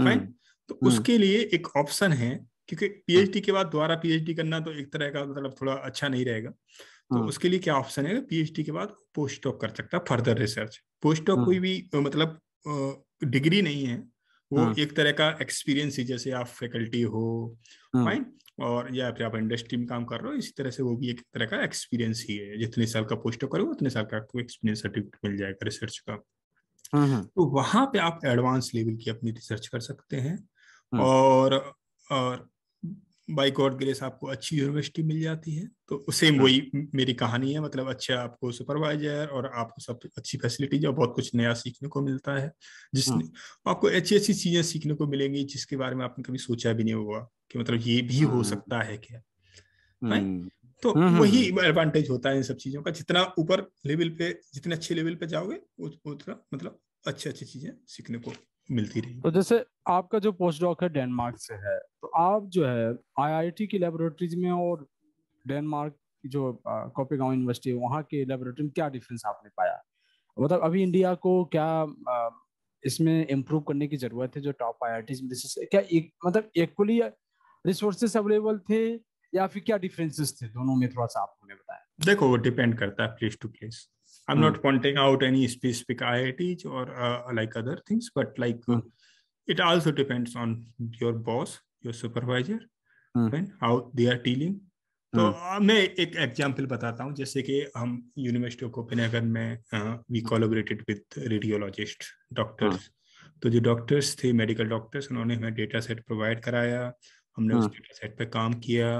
हम्म, तो हम्म। उसके लिए एक ऑप्शन है क्योंकि पीएचडी हाँ। के बाद दोबारा पीएचडी करना तो एक तरह का मतलब थोड़ा अच्छा नहीं रहेगा तो उसके लिए क्या ऑप्शन है पीएचडी के बाद पोस्ट डॉक कर सकता है फर्दर रिसर्च पोस्ट डॉक कोई भी मतलब डिग्री नहीं है वो हाँ. एक तरह का एक्सपीरियंस ही जैसे आप फैकल्टी हो फाइन हाँ. और या फिर आप इंडस्ट्री में काम कर रहे हो इसी तरह से वो भी एक तरह का एक्सपीरियंस ही है जितने साल का पोस्ट करोगे उतने साल का आपको एक्सपीरियंस सर्टिफिकेट मिल जाएगा रिसर्च का हाँ, हाँ। तो वहां पे आप एडवांस लेवल की अपनी रिसर्च कर सकते हैं हाँ। और और बाई गॉड ग्रेस आपको अच्छी यूनिवर्सिटी मिल जाती है तो सेम हाँ। वही मेरी कहानी है मतलब अच्छा आपको सुपरवाइजर और आपको सब अच्छी फैसिलिटीज और बहुत कुछ नया सीखने को मिलता है जिसने हाँ। आपको अच्छी अच्छी चीजें सीखने को मिलेंगी जिसके बारे में आपने कभी सोचा भी नहीं होगा कि मतलब ये भी हो हाँ। सकता है क्या हम्म। तो वही एडवांटेज होता है इन सब चीजों का जितना ऊपर लेवल पे जितने अच्छे लेवल पे जाओगे उतना मतलब अच्छी अच्छी चीजें सीखने को मिलती रही तो जैसे आपका जो पोस्ट डॉक है डेनमार्क से है तो आप जो है आईआईटी की लेबोरेटरीज में और डेनमार्क जो कॉपेगांव यूनिवर्सिटी है वहाँ के लेबोरेटरी में क्या डिफरेंस आपने पाया मतलब अभी इंडिया को क्या आ, इसमें इम्प्रूव करने की जरूरत है जो टॉप आई में क्या एक, मतलब इक्वली रिसोर्सेस अवेलेबल थे या फिर क्या डिफरेंसेस थे दोनों में थोड़ा सा आप बताया देखो वो डिपेंड करता है place to place I'm mm. not pointing out any specific IITs or uh, like other things, but like mm. it also depends on your boss, your supervisor, mm. and how they are dealing. तो मैं एक example बताता हूँ जैसे कि हम university of Copenhagen में we collaborated with radiologist doctors तो जो डॉक्टर्स थे मेडिकल डॉक्टर्स उन्होंने हमें डेटा सेट प्रोवाइड कराया हमने उस डेटा सेट पे काम किया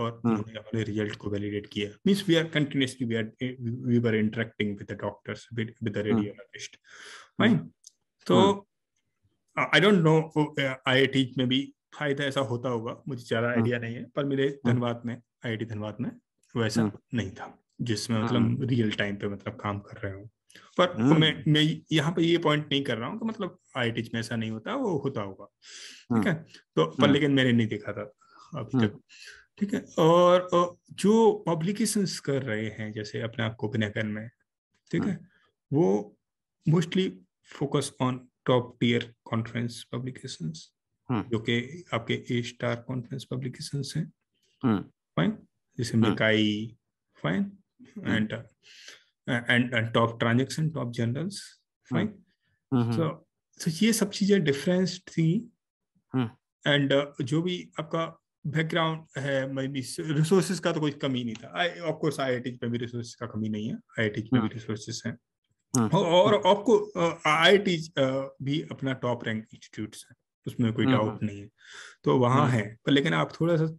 और हाँ। उन्होंने अपने रिजल्ट को वैलिडेट किया means we are continuously we are we were interacting with the doctors with the radiologist fine तो आई डोंट नो आईआईटी में भी शायद ऐसा होता होगा मुझे ज़्यादा आइडिया हाँ। नहीं है पर मेरे हाँ। धनबाद में आईआईटी धनबाद में वैसा नहीं था जिसमें मतलब रियल टाइम पे मतलब काम कर रहे हो पर मैं मैं यहाँ पे ये पॉइंट नहीं कर रहा हूँ तो मतलब आई में ऐसा नहीं होता वो होता होगा ठीक है तो पर लेकिन मैंने नहीं देखा था अभी तक ठीक है और, जो पब्लिकेशंस कर रहे हैं जैसे अपने अपना कोपनेकन में ठीक है हाँ। वो mostly focus on top tier conference publications जो कि आपके ए स्टार कॉन्फ्रेंस पब्लिकेशंस हैं फाइन हाँ। जैसे MICCAI fine and and top transaction top journals fine so so ये सब चीजें डिफरेंस थी एंड हाँ। uh, जो भी आपका बैकग्राउंड है मे बी रिसोर्सेज का तो कोई कमी नहीं था आई ऑफ कोर्स आईआईटी में भी रिसोर्सेज का कमी नहीं है आईआईटी में हाँ। भी रिसोर्सेज हैं हाँ। और आपको आईआईटी भी अपना टॉप रैंक इंस्टीट्यूट है उसमें कोई डाउट हाँ, नहीं है तो वहाँ है पर लेकिन आप थोड़ा सा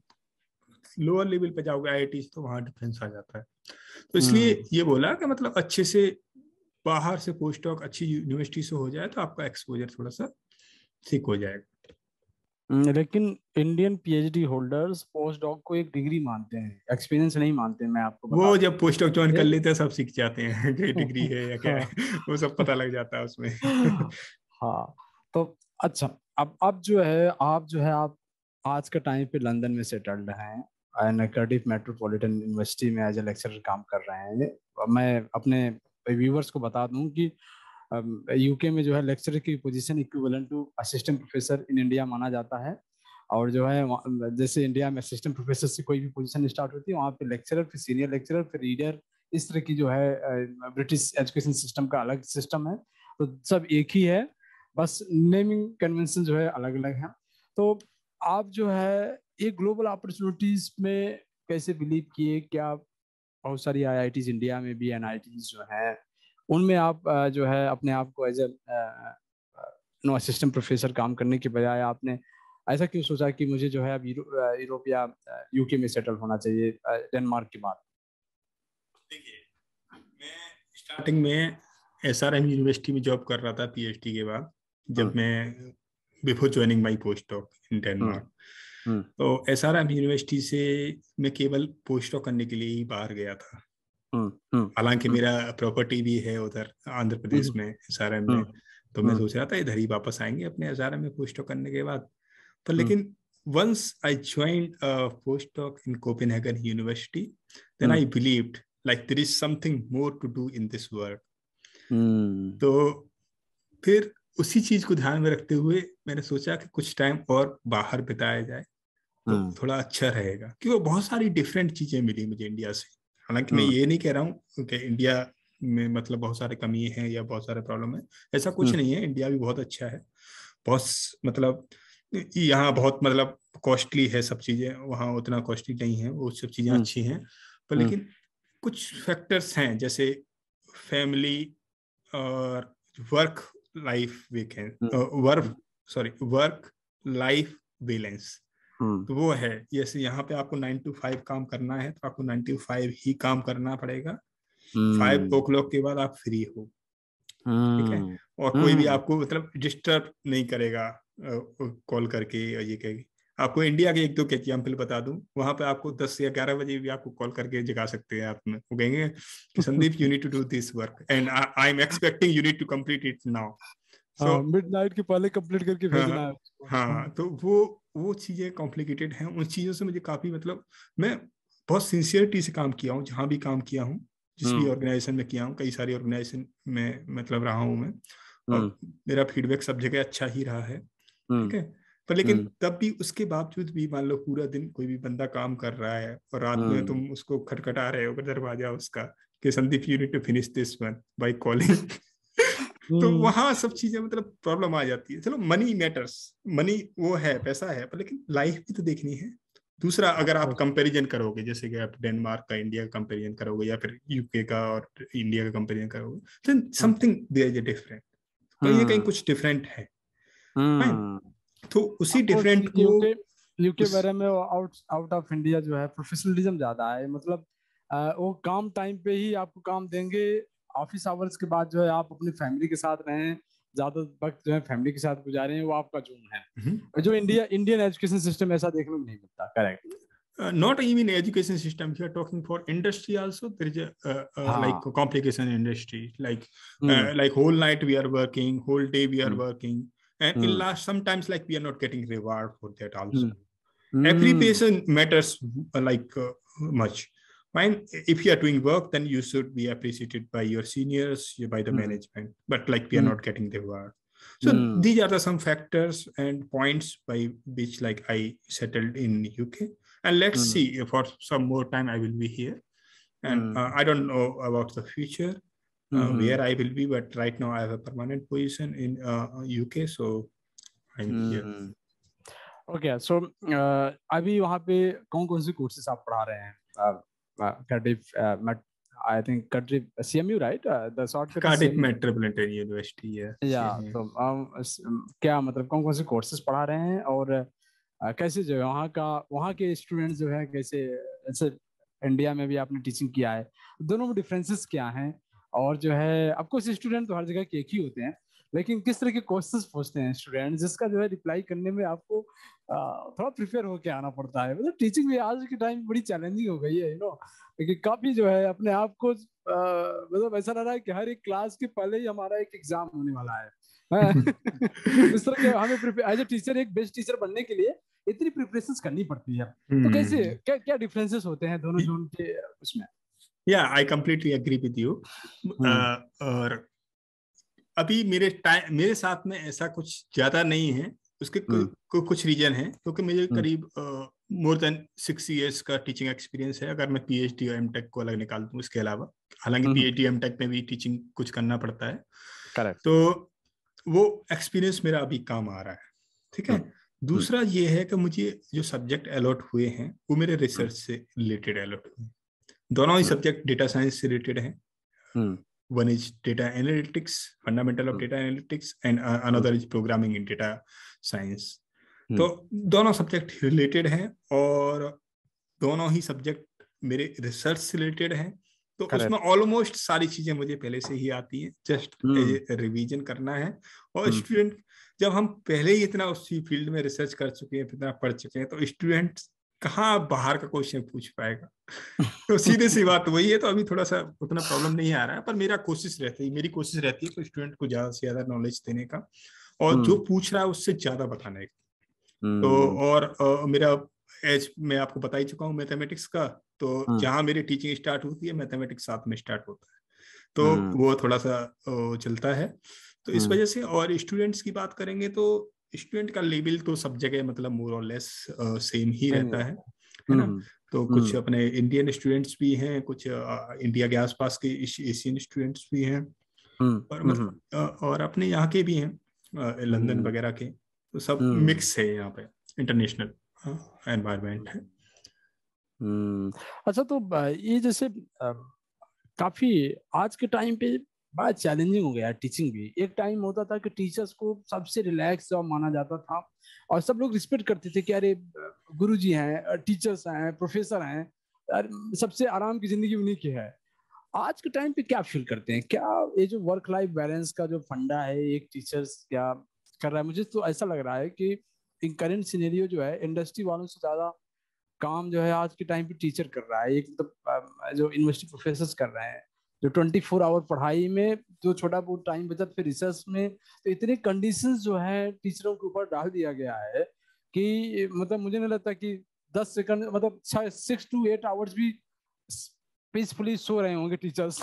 लोअर लेवल पे जाओगे आई तो वहाँ डिफरेंस आ जाता है तो इसलिए ये बोला कि मतलब अच्छे से बाहर से पोस्ट अच्छी यूनिवर्सिटी से हो जाए तो आपका एक्सपोजर थोड़ा सा ठीक हो जाएगा हम्म, लेकिन Indian PhD holders post doc को एक डिग्री मानते हैं एक्सपीरियंस नहीं मानते मैं आपको वो जब पोस्ट डॉक ज्वाइन कर लेते हैं सब सीख जाते हैं क्या डिग्री है या क्या है हाँ। वो सब पता लग जाता है उसमें हाँ तो अच्छा अब अब जो है आप जो है आप आज के टाइम पे लंदन में सेटल्ड हैं एंड कार्डिफ मेट्रोपॉलिटन यूनिवर्सिटी में एज ए लेक्चर काम कर रहे हैं मैं अपने व्यूवर्स को बता दूं कि यूके में जो है लेक्चर की position equivalent to assistant professor in India माना जाता है और जो है जैसे इंडिया में असिस्टेंट प्रोफेसर से कोई भी पोजीशन स्टार्ट होती है वहाँ पे लेक्चरर फिर सीनियर लेक्चरर फिर रीडर इस तरह की जो है ब्रिटिश एजुकेशन सिस्टम का अलग सिस्टम है तो सब एक ही है बस नेमिंग कन्वेंशन जो है अलग अलग है तो आप जो है ये ग्लोबल अपॉर्चुनिटीज में कैसे बिलीव किए क्या बहुत सारी आई इंडिया में भी एन जो है उनमें आप जो है अपने आप को as a no assistant professor काम करने के बजाय आपने ऐसा क्यों सोचा कि मुझे जो है अब यूरोप या यूके में सेटल होना चाहिए डेनमार्क के बाद देखिए मैं स्टार्टिंग में एस आर एम यूनिवर्सिटी में जॉब कर रहा था पीएचडी के बाद जब हाँ। मैं before joining my post of in Denmark तो एस आर एम यूनिवर्सिटी से मैं केवल पोस्ट ऑफ करने के लिए ही बाहर गया था हम्म, हम्म। हालांकि मेरा प्रॉपर्टी भी है उधर आंध्र प्रदेश हम्म। में एस में तो मैं सोच रहा था इधर ही वापस आएंगे अपने एस में पोस्ट करने के बाद पर तो लेकिन once I join post postdoc in Copenhagen University, then mm. I believed like there is something more to do in this तो फिर उसी चीज को ध्यान में रखते हुए मैंने सोचा कि कुछ टाइम और बाहर बिताया जाए तो थोड़ा अच्छा रहेगा क्योंकि बहुत सारी डिफरेंट चीजें मिली मुझे इंडिया से हालांकि मैं हम्म। ये नहीं कह रहा हूँ कि इंडिया में मतलब बहुत सारे कमी है या बहुत सारे प्रॉब्लम है ऐसा कुछ हम्म। नहीं है इंडिया भी बहुत अच्छा है बहुत मतलब यहाँ बहुत मतलब कॉस्टली है सब चीजें वहाँ उतना कॉस्टली नहीं है वो सब चीजें हम्म। अच्छी हैं पर लेकिन कुछ फैक्टर्स हैं जैसे फैमिली और work life work sorry work life balance हम्म। तो वो है जैसे यहाँ पे आपको नाइन टू फाइव काम करना है तो आपको नाइन टू फाइव ही काम करना पड़ेगा फाइव ओ क्लॉक के बाद आप फ्री हो ठीक है हम्म। और कोई भी हम्म। आपको मतलब डिस्टर्ब नहीं करेगा कॉल करके ये कहेगी आपको इंडिया के एक दो के एग्जाम्पल बता दूं वहां पे आपको दस या ग्यारह बजे भी आपको कॉल करके जगा सकते हैं आप में वो कहेंगे कि Sandeep you need to do this work and I am expecting you need to complete it now so midnight के पहले कंप्लीट करके भेजना हाँ, है हाँ तो वो वो चीज़ें कॉम्प्लिकेटेड हैं उन चीज़ों से मुझे काफ़ी मतलब मैं बहुत सिंसियरिटी से काम किया हूँ जहाँ भी काम किया हूँ जिस भी ऑर्गेनाइजेशन हम्म। में किया हूँ कई सारी ऑर्गेनाइजेशन में मतलब रहा हूँ मैं और हम्म। मेरा फीडबैक सब जगह अच्छा ही रहा है हम्म। ठीक है पर लेकिन तब भी उसके बावजूद भी मान लो पूरा दिन कोई भी बंदा काम कर रहा है और रात में तुम उसको खटखटा रहे हो दरवाजा उसका कि Sandeep you need to finish this one by calling तो हम्म। वहां सब चीजें मतलब प्रॉब्लम आ जाती है चलो मनी मैटर्स मनी वो है पैसा है पर लेकिन लाइफ भी तो देखनी है दूसरा अगर आप कंपैरिजन करोगे जैसे कि आप डेनमार्क का इंडिया का कंपैरिजन करोगे या फिर यूके का और इंडिया का कंपैरिजन करोगे then something there is a different कहीं ना हाँ। कहीं कुछ डिफरेंट है हम्म। तो उसी डिफरेंट तो को यूके वगैरह में आउट आउट ऑफ इंडिया जो है प्रोफेशनलिज्म ज्यादा है मतलब आ, वो काम टाइम पे ही आपको काम देंगे ऑफिस आवर्स के बाद जो है आप अपनी फैमिली के साथ रहें ज्यादा वक्त जो है फैमिली के साथ गुजारे हैं वो आपका जून है जो इंडिया इंडियन एजुकेशन सिस्टम ऐसा देखने को नहीं मिलता correct Uh, not even education system here talking for industry also there is a uh, uh, like a complication industry like mm. like whole night we are working whole day we are mm. working and mm. in last sometimes like we are not getting reward for that also every patient matters like much fine if you are doing work then you should be appreciated by your seniors by the mm. management but like we are mm. not getting the work so mm. these are the some factors and points by which like i settled in uk and let's hmm. see for some more time i will be here and hmm. uh, i don't know about the future uh, mm where i will be but right now i have a permanent position in uh, uk so i'm hmm. here okay so uh, अभी वहाँ पे कौन कौन से courses आप पढ़ा रहे हैं uh, Cardiff, uh, I think Cardiff, CMU, right? Uh, the of Cardiff Metropolitan University, yeah. Yeah, CMU. तो क्या मतलब कौन कौन से courses पढ़ा रहे हैं और uh, कैसे जो है वहाँ का वहाँ के students जो है कैसे जैसे इंडिया में भी आपने टीचिंग किया है दोनों में डिफरेंसेस क्या हैं और जो है अफकोर्स स्टूडेंट तो हर जगह के एक ही होते हैं लेकिन किस तरह के क्वेश्चंस पूछते हैं स्टूडेंट जिसका जो है रिप्लाई करने में आपको थोड़ा प्रिपेयर होके आना पड़ता है मतलब टीचिंग भी आज के टाइम बड़ी चैलेंजिंग हो गई है यू नो क्योंकि काफ़ी जो है अपने आप को मतलब ऐसा लग रहा है कि हर एक क्लास के पहले ही हमारा एक एग्जाम होने वाला है इस तरह के हमें एज ए टीचर एक बेस्ट टीचर बनने के लिए इतनी प्रिपरेशन करनी पड़ती है तो hmm. कैसे क्या क्या डिफरेंसेस होते हैं दोनों जोन hmm. के उसमें या I completely agree with you और अभी मेरे टाइम मेरे साथ में ऐसा कुछ ज्यादा नहीं है उसके हम्म। कुछ रीजन है क्योंकि तो मुझे हम्म। करीब मोर देन सिक्स इयर्स का टीचिंग एक्सपीरियंस है अगर मैं पीएचडी और एमटेक को अलग निकाल दूं इसके अलावा हालांकि पीएचडी हम्म। एमटेक में भी टीचिंग कुछ करना पड़ता है Correct. तो वो एक्सपीरियंस मेरा अभी काम आ रहा है ठीक है दूसरा ये है कि मुझे जो सब्जेक्ट अलॉट हुए हैं वो मेरे रिसर्च से रिलेटेड अलॉट हुए दोनों ही सब्जेक्ट डेटा साइंस से रिलेटेड हैं one is data analytics fundamental of hmm. data analytics and uh, another hmm. is programming in data science hmm. तो दोनों सब्जेक्ट रिलेटेड हैं और दोनों ही सब्जेक्ट मेरे रिसर्च से रिलेटेड हैं तो Correct. उसमें ऑलमोस्ट सारी चीजें मुझे पहले से ही आती हैं जस्ट रिवीजन करना है और स्टूडेंट जब हम पहले ही इतना उसी फील्ड में रिसर्च कर चुके हैं इतना पढ़ चुके हैं तो स्टूडेंट्स कहाँ बाहर का क्वेश्चन पूछ पाएगा तो सीधे सी बात वही है तो अभी थोड़ा सा उतना प्रॉब्लम नहीं आ रहा है पर मेरा कोशिश रहती है मेरी कोशिश रहती है स्टूडेंट को ज्यादा से ज्यादा नॉलेज देने का और जो हम्म। पूछ रहा है उससे ज्यादा बताने का तो हम्म। और आ, मेरा एज मैं आपको बता ही चुका हूँ मैथमेटिक्स का तो हम्म। जहाँ मेरी टीचिंग स्टार्ट होती है मैथमेटिक्स साथ में स्टार्ट होता है तो वो थोड़ा सा चलता है तो इस वजह से और स्टूडेंट्स की बात करेंगे तो स्टूडेंट का लेवल तो सब जगह मतलब मोर और लेस सेम ही रहता है है ना हम्म। तो कुछ हम्म। अपने इंडियन स्टूडेंट्स भी हैं कुछ इंडिया के आसपास के एशियन स्टूडेंट्स भी हैं हम्म, और मतलब और अपने यहाँ के भी हैं लंदन वगैरह के तो सब मिक्स है यहाँ पे इंटरनेशनल एनवायरमेंट है अच्छा तो ये जैसे काफी आज के टाइम पे बड़ा चैलेंजिंग हो गया टीचिंग भी एक टाइम होता था कि टीचर्स को सबसे रिलैक्स जॉब माना जाता था और सब लोग रिस्पेक्ट करते थे कि अरे गुरु जी हैं टीचर्स हैं प्रोफेसर हैं सबसे आराम की जिंदगी उन्हीं की है आज के टाइम पे क्या फील करते हैं क्या ये जो वर्क लाइफ बैलेंस का जो फंडा है एक टीचर्स क्या कर रहा है मुझे तो ऐसा लग रहा है कि इन करेंट सिनेरियो जो है इंडस्ट्री वालों से ज़्यादा काम जो है आज के टाइम पे टीचर कर रहा है एक मतलब तो जो यूनिवर्सिटी प्रोफेसर कर रहे हैं जो 24 फोर आवर पढ़ाई में जो छोटा बहुत टाइम बचत फिर रिसर्च में तो इतने कंडीशंस जो है टीचरों के ऊपर डाल दिया गया है कि मतलब मुझे नहीं लगता कि 10 सेकंड मतलब सिक्स टू एट आवर्स भी पीसफुली सो रहे होंगे टीचर्स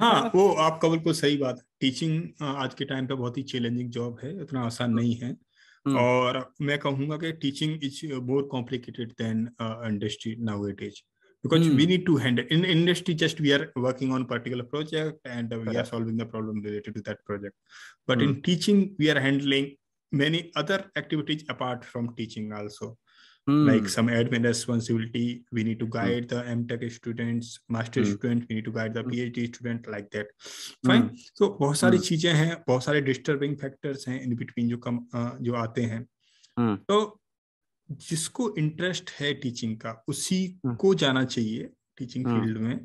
हाँ वो आपका बिल्कुल सही बात है टीचिंग आज के टाइम पे बहुत ही चैलेंजिंग जॉब है इतना आसान हाँ। नहीं है हाँ। और मैं कहूंगा कि teaching is more complicated than industry now it is because mm. we need to handle in industry just we are working on a particular project and we Correct. are solving the problem related to that project but mm. in teaching we are handling many other activities apart from teaching also Mm. like some admin responsibility we need to guide mm. the mtech students master mm. student we need to guide the mm. phd student like that fine mm. so बहुत सारी चीजें हैं बहुत सारे disturbing factors हैं in between जो कम जो आते हैं तो जिसको इंटरेस्ट है टीचिंग का उसी हम्म। को जाना चाहिए टीचिंग फील्ड हम्म। में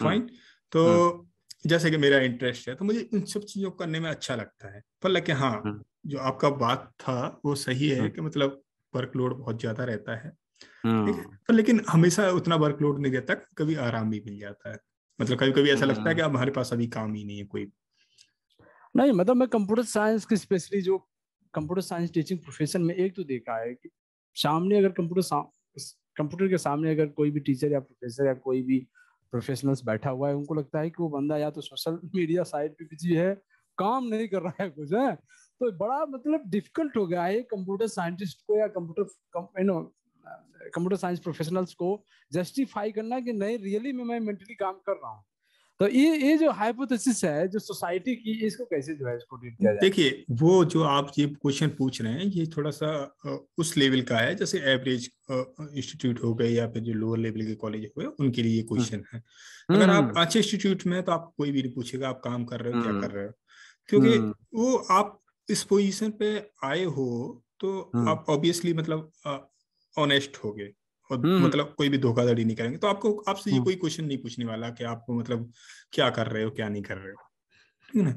फाइन हम्म। तो जैसे कि मेरा इंटरेस्ट है तो मुझे इन सब चीजों को करने में अच्छा लगता है पर लेकिन हाँ जो आपका बात था वो सही है कि मतलब वर्कलोड बहुत ज्यादा रहता है है पर लेकिन हमेशा उतना वर्कलोड नहीं रहता कभी आराम भी मिल जाता है मतलब कभी कभी ऐसा लगता है कि अब हमारे पास अभी काम ही नहीं है कोई नहीं मतलब मैं कंप्यूटर साइंस की स्पेशली जो कंप्यूटर साइंस टीचिंग प्रोफेशन में एक तो देखा है कि सामने अगर कंप्यूटर कंप्यूटर के सामने अगर कोई भी टीचर या प्रोफेसर या कोई भी प्रोफेशनल्स बैठा हुआ है उनको लगता है कि वो बंदा या तो सोशल मीडिया साइट पे बिजी है काम नहीं कर रहा है कुछ है तो बड़ा मतलब डिफिकल्ट हो गया है कंप्यूटर साइंटिस्ट को या computer you know computer science professionals को जस्टिफाई करना कि नहीं रियली में मैं मेंटली काम कर रहा हूँ तो ये ये जो हाइपोथेसिस है जो सोसाइटी की इसको कैसे जो है इसको डील किया जाए देखिए वो जो आप ये क्वेश्चन पूछ रहे हैं ये थोड़ा सा उस लेवल का है जैसे एवरेज इंस्टीट्यूट हो गए या फिर जो लोअर लेवल के कॉलेज हो गए उनके लिए क्वेश्चन हम्म। है अगर आप हम्म। अच्छे इंस्टीट्यूट में तो आप कोई भी नहीं पूछेगा आप काम कर रहे हो क्या कर हम्म। रहे हो क्योंकि वो आप इस पोजिशन पे आए हो तो आप ऑब्वियसली मतलब ऑनेस्ट हो गए और हम्म, हम्म। मतलब कोई भी धोखाधड़ी नहीं करेंगे तो आपको आपसे ये हम्म। कोई क्वेश्चन नहीं पूछने वाला कि आप मतलब क्या कर रहे हो क्या नहीं कर रहे हो ठीक है ना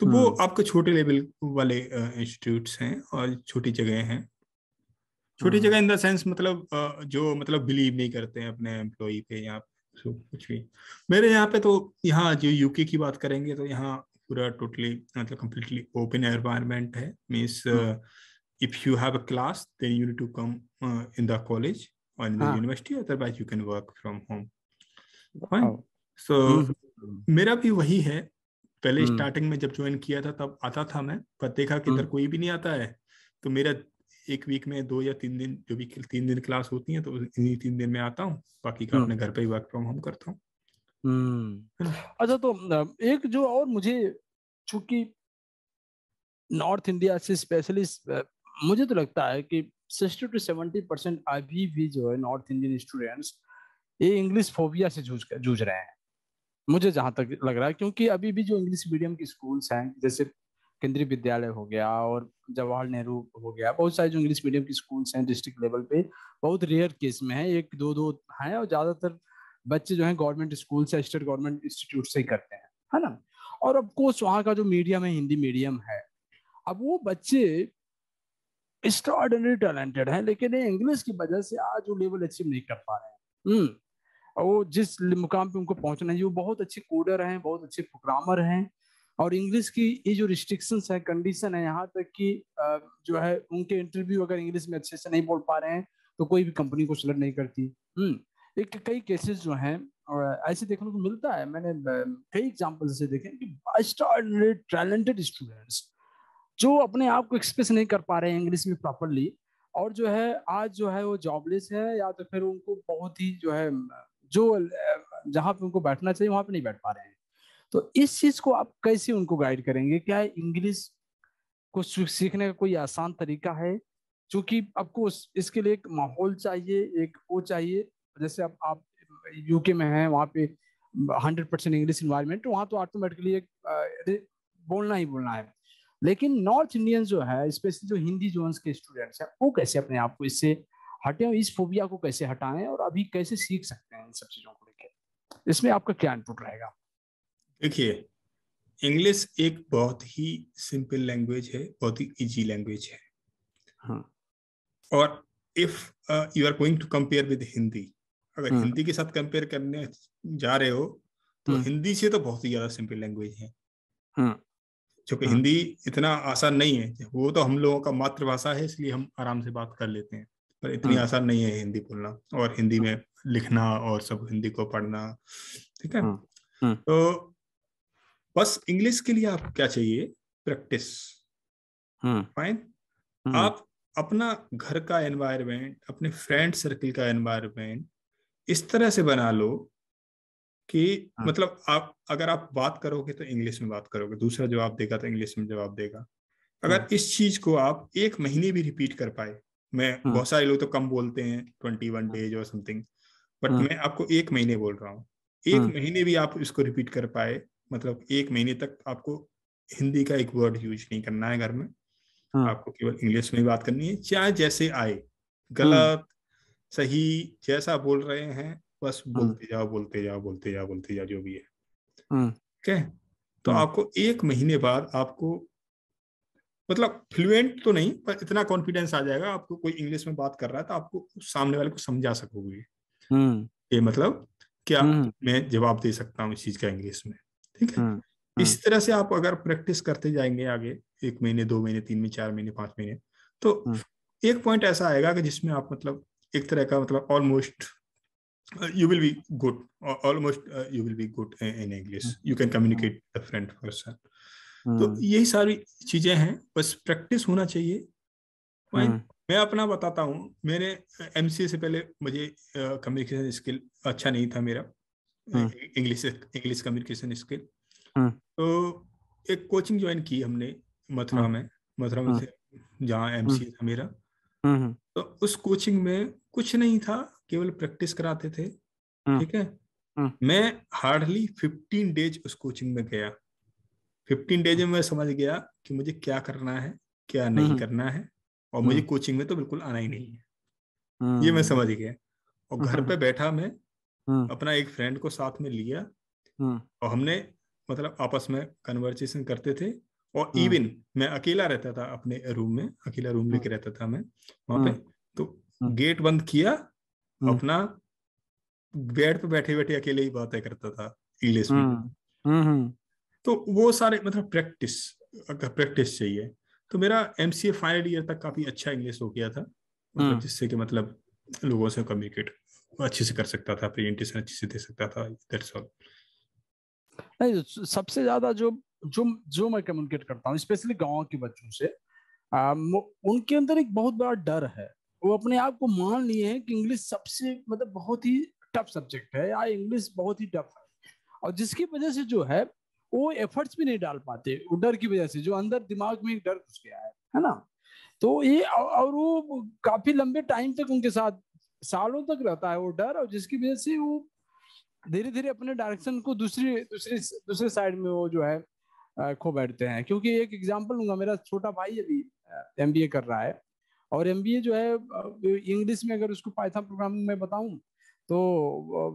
तो वो आपके छोटे लेवल वाले इंस्टीट्यूट हैं और छोटी जगह हैं छोटी हाँ। जगह इन द सेंस मतलब जो मतलब बिलीव नहीं करते हैं अपने एम्प्लॉय पे या कुछ भी मेरे यहाँ पे तो यहाँ जो यूके की बात करेंगे तो यहाँ पूरा टोटली मतलब कम्प्लीटली ओपन एनवायरमेंट है means if you have a class then you need to come in the college on the ah. university otherwise you can work from home fine so hmm. मेरा भी वही है पहले starting hmm. में जब join किया था तब आता था मैं पर देखा कि hmm. इधर कोई भी नहीं आता है तो मेरा एक वीक में दो या तीन दिन जो भी तीन दिन क्लास होती है तो इन्हीं तीन दिन में आता हूँ बाकी का अपने घर पे ही वर्क फ्रॉम होम करता हूँ हाँ। अच्छा तो एक जो और मुझे चूंकि नॉर्थ इंडिया से स्पेशली मुझे तो लगता है कि सिक्सटी टू सेवेंटी परसेंट अभी भी जो है नॉर्थ इंडियन स्टूडेंट्स ये इंग्लिश फोबिया से जूझ जूझ रहे हैं मुझे जहाँ तक लग रहा है क्योंकि अभी भी जो इंग्लिश मीडियम के स्कूल्स हैं जैसे केंद्रीय विद्यालय हो गया और जवाहरलाल नेहरू हो गया बहुत सारे जो इंग्लिश मीडियम के स्कूल्स हैं डिस्ट्रिक्ट लेवल पे बहुत रेयर केस में है एक दो दो हैं और ज़्यादातर बच्चे जो हैं गवर्नमेंट स्कूल से स्टेट गवर्नमेंट इंस्टीट्यूट से ही करते हैं है ना और अब कोर्स वहाँ का जो मीडियम है हिंदी मीडियम है अब वो बच्चे एक्स्ट्रॉर्डनरी टैलेंटेड हैं लेकिन इंग्लिश की वजह से आज वो लेवल अचीव नहीं कर पा रहे हैं हम्म। वो जिस मुकाम पे उनको पहुंचना है वो बहुत अच्छे कोडर हैं बहुत अच्छे प्रोग्रामर हैं और इंग्लिश की ये जो रिस्ट्रिक्शन है कंडीशन है यहाँ तक कि जो है उनके इंटरव्यू अगर इंग्लिश में अच्छे से नहीं बोल पा रहे हैं तो कोई भी कंपनी को सिलेक्ट नहीं करती हम्म एक कई केसेस जो हैं ऐसे देखने को मिलता है मैंने कई एग्जाम्पल्स से देखे कि एक्स्ट्रॉर्डनरी टैलेंटेड स्टूडेंट्स जो अपने आप को एक्सप्रेस नहीं कर पा रहे हैं इंग्लिश में प्रॉपरली और जो है आज जो है वो जॉबलेस है या तो फिर उनको बहुत ही जो है जो जहाँ पे उनको बैठना चाहिए वहाँ पे नहीं बैठ पा रहे हैं तो इस चीज को आप कैसे उनको गाइड करेंगे क्या इंग्लिश को सीखने का कोई आसान तरीका है क्योंकि आपको इसके लिए एक माहौल चाहिए एक वो चाहिए जैसे आप आप यूके में हैं वहाँ पे हंड्रेड परसेंट इंग्लिश इन्वायरमेंट वहाँ तो ऑटोमेटिकली एक बोलना ही बोलना है लेकिन नॉर्थ इंडियन जो है स्पेशली जो हिंदी जोन के स्टूडेंट्स हैं वो कैसे अपने आप को इससे हटें इस फोबिया को कैसे हटाएं और अभी कैसे सीख सकते हैं इन सब चीजों को लेकर इसमें आपका क्या इनपुट रहेगा देखिए इंग्लिश एक बहुत ही सिंपल लैंग्वेज है बहुत ही इजी लैंग्वेज है हाँ. और if you are going to compare with Hindi अगर हाँ. हिंदी के साथ कंपेयर करने जा रहे हो तो हाँ. हिंदी से तो बहुत ही ज्यादा सिंपल लैंग्वेज है हाँ. क्योंकि हाँ। हिंदी इतना आसान नहीं है वो तो हम लोगों का मातृभाषा है इसलिए हम आराम से बात कर लेते हैं पर इतनी हाँ। आसान नहीं है हिंदी बोलना और हिंदी हाँ। में लिखना और सब हिंदी को पढ़ना ठीक है तो बस इंग्लिश के लिए आप क्या चाहिए प्रैक्टिस फाइन आप अपना घर का एनवायरमेंट अपने फ्रेंड सर्कल का एनवायरमेंट इस तरह से बना लो कि हाँ। मतलब आप अगर आप बात करोगे तो इंग्लिश में बात करोगे दूसरा जवाब देगा तो इंग्लिश में जवाब देगा अगर हाँ। इस चीज को आप एक महीने भी रिपीट कर पाए मैं हाँ। बहुत सारे लोग तो कम बोलते हैं ट्वेंटी वन हाँ। डेज और समथिंग बट हाँ। मैं आपको एक महीने बोल रहा हूँ एक हाँ। महीने भी आप इसको रिपीट कर पाए मतलब एक महीने तक आपको हिंदी का एक वर्ड यूज नहीं करना है घर में हाँ। आपको केवल इंग्लिश में बात करनी है चाहे जैसे आए हाँ। गलत सही जैसा बोल रहे हैं बस हाँ। बोलते जाओ बोलते जाओ बोलते जाओ बोलते जाओ जो भी है हाँ। ठीक है तो हाँ। आपको एक महीने बाद आपको मतलब फ्लुएंट तो नहीं पर इतना कॉन्फिडेंस आ जाएगा आपको कोई इंग्लिश में बात कर रहा है तो आपको सामने वाले को समझा सकोगे ये मतलब क्या मैं जवाब दे सकता हूँ इस चीज का इंग्लिश में ठीक है इस तरह से आप अगर प्रैक्टिस करते जाएंगे आगे एक महीने दो महीने तीन महीने चार महीने पांच महीने तो एक पॉइंट ऐसा आएगा कि जिसमें आप मतलब एक तरह का मतलब almost uh, you will be good uh, almost uh, you will be good in, in english mm-hmm. you can communicate hmm. a different person hmm. तो यही सारी चीजें हैं बस प्रैक्टिस होना चाहिए mm hmm. मैं अपना बताता हूँ मेरे एम uh, से पहले मुझे कम्युनिकेशन uh, स्किल अच्छा नहीं था मेरा इंग्लिश इंग्लिश कम्युनिकेशन स्किल तो एक कोचिंग ज्वाइन की हमने मथुरा hmm. में मथुरा में hmm. जहाँ एम था मेरा तो उस कोचिंग में कुछ नहीं था केवल प्रैक्टिस कराते थे हम्म। ठीक है हम्म। मैं हार्डली फिफ्टीन डेज उस कोचिंग में गया फिफ्टीन डेज में मैं समझ गया कि मुझे क्या करना है क्या नहीं नहीं हम्म। करना है और मुझे कोचिंग में तो बिल्कुल आना ही नहीं है नहीं। ये मैं समझ गया और घर पे बैठा मैं अपना एक फ्रेंड को साथ में लिया और हमने मतलब आपस में कन्वर्सेशन करते थे और इवन मैं अकेला रहता था अपने रूम में अकेला रूम लेके रहता था मैं वहां पे तो गेट बंद किया हम्म। अपना बेड पे बैठे बैठे अकेले ही बातें करता था इंग्लिश में हम्म, हम्म, तो वो सारे मतलब प्रैक्टिस अगर प्रैक्टिस चाहिए तो मेरा M C A final year तक काफी अच्छा इंग्लिश हो गया था मतलब जिससे कि मतलब लोगों से कम्युनिकेट अच्छे से कर सकता था प्रेजेंटेशन अच्छे से दे सकता था दैट्स ऑल नहीं तो सबसे ज्यादा जो जो जो मैं कम्युनिकेट करता हूँ स्पेशली गाँव के बच्चों से आ, उनके अंदर एक बहुत बड़ा डर है वो अपने आप को मान लिए हैं कि इंग्लिश सबसे मतलब बहुत ही टफ सब्जेक्ट है या इंग्लिश बहुत ही टफ है और जिसकी वजह से जो है वो एफर्ट्स भी नहीं डाल पाते डर की वजह से जो अंदर दिमाग में एक डर घुस गया है है ना तो ये और वो काफी लंबे टाइम तक उनके साथ सालों तक रहता है वो डर और जिसकी वजह से वो धीरे धीरे अपने डायरेक्शन को दूसरी दूसरी दूसरे साइड में वो जो है खो बैठते हैं क्योंकि एक एग्जाम्पल लूंगा मेरा छोटा भाई अभी एम कर रहा है और एम जो है इंग्लिश में अगर उसको पाइथन प्रोग्रामिंग में बताऊं तो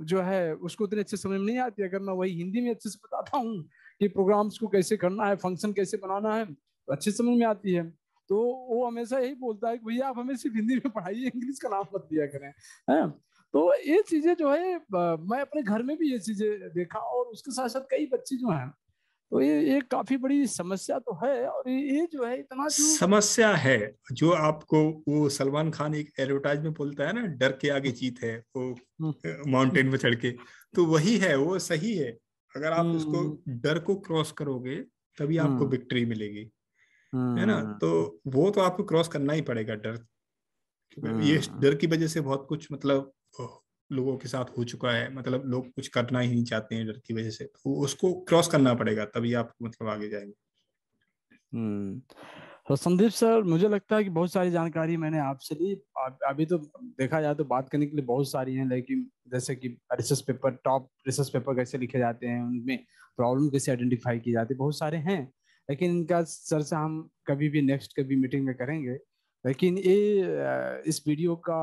जो है उसको उतने अच्छे समझ में नहीं आती अगर मैं वही हिंदी में अच्छे से बताता हूँ कि प्रोग्राम्स को कैसे करना है फंक्शन कैसे बनाना है तो समझ में आती है तो वो हमेशा यही बोलता है कि भैया आप हमें सिर्फ हिंदी में पढ़ाइए इंग्लिश का नाम मत दिया करें है तो ये चीज़ें जो है मैं अपने घर में भी ये चीज़ें देखा और उसके साथ साथ कई बच्चे जो हैं तो ये ये काफी बड़ी समस्या तो है और ये जो है इतना जो... समस्या है जो आपको वो सलमान खान एक एडवर्टाइज में बोलता है ना डर के आगे हम्म। जीत है वो माउंटेन हम्म। में चढ़ के तो वही है वो सही है अगर आप उसको हम्म। डर को क्रॉस करोगे तभी आपको विक्ट्री मिलेगी है ना तो वो तो आपको क्रॉस करना ही पड़ेगा डर ये डर की वजह से बहुत कुछ मतलब लोगों के साथ हो चुका है मतलब लोग कुछ करना ही नहीं चाहते हैं डर की वजह से तो उसको क्रॉस करना पड़ेगा तभी आप मतलब आगे जाएंगे हम्म। तो संदीप सर मुझे लगता है कि बहुत सारी जानकारी मैंने आपसे ली अभी तो देखा जाए तो बात करने के लिए बहुत सारी हैं लेकिन जैसे कि research paper top research paper कैसे लिखे जाते हैं उनमें प्रॉब्लम कैसे आइडेंटिफाई की जाती है बहुत सारे हैं लेकिन इनका सर से हम कभी भी नेक्स्ट कभी मीटिंग में करेंगे लेकिन ये इस वीडियो का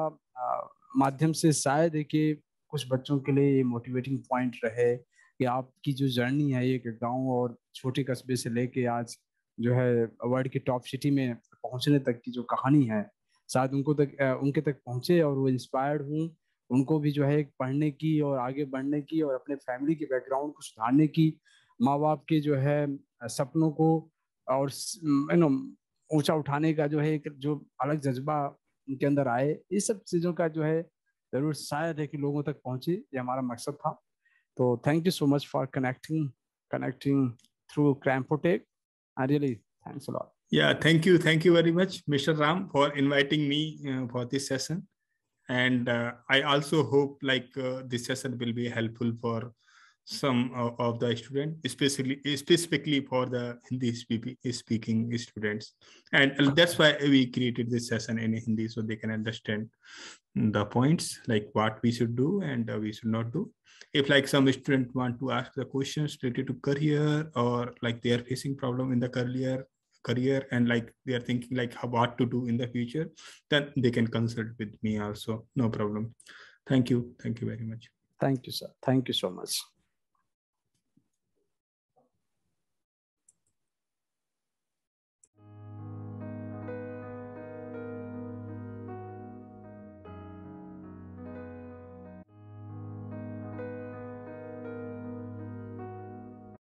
माध्यम से शायद कि कुछ बच्चों के लिए ये मोटिवेटिंग पॉइंट रहे कि आपकी जो जर्नी है एक गांव और छोटे कस्बे से लेके आज जो है वर्ल्ड की टॉप सिटी में पहुंचने तक की जो कहानी है शायद उनको तक उनके तक पहुंचे और वो इंस्पायर्ड हूँ उनको भी जो है पढ़ने की और आगे बढ़ने की और अपने फैमिली के बैकग्राउंड को सुधारने की माँ बाप के जो है सपनों को और यू नो ऊंचा उठाने का जो है एक जो अलग जज्बा उनके अंदर आए ये सब चीज़ों का जो है जरूर शायद है कि लोगों तक पहुंचे ये हमारा मकसद था तो thank you so much for connecting connecting through क्रैम्पोटेक and really thanks a lot yeah thank you thank you very much mr ram for inviting me uh, for this session and uh, i also hope like uh, this session will be helpful for some of, of the students, especially specifically for the Hindi speaking students. And that's why we created this session in Hindi so they can understand the points, like what we should do and we should not do. If like some student want to ask the questions related to career or like they are facing problem in the career career and like they are thinking like how, what to do in the future, then they can consult with me also. No problem. Thank you. Thank you very much. Thank you, sir. Thank you so much.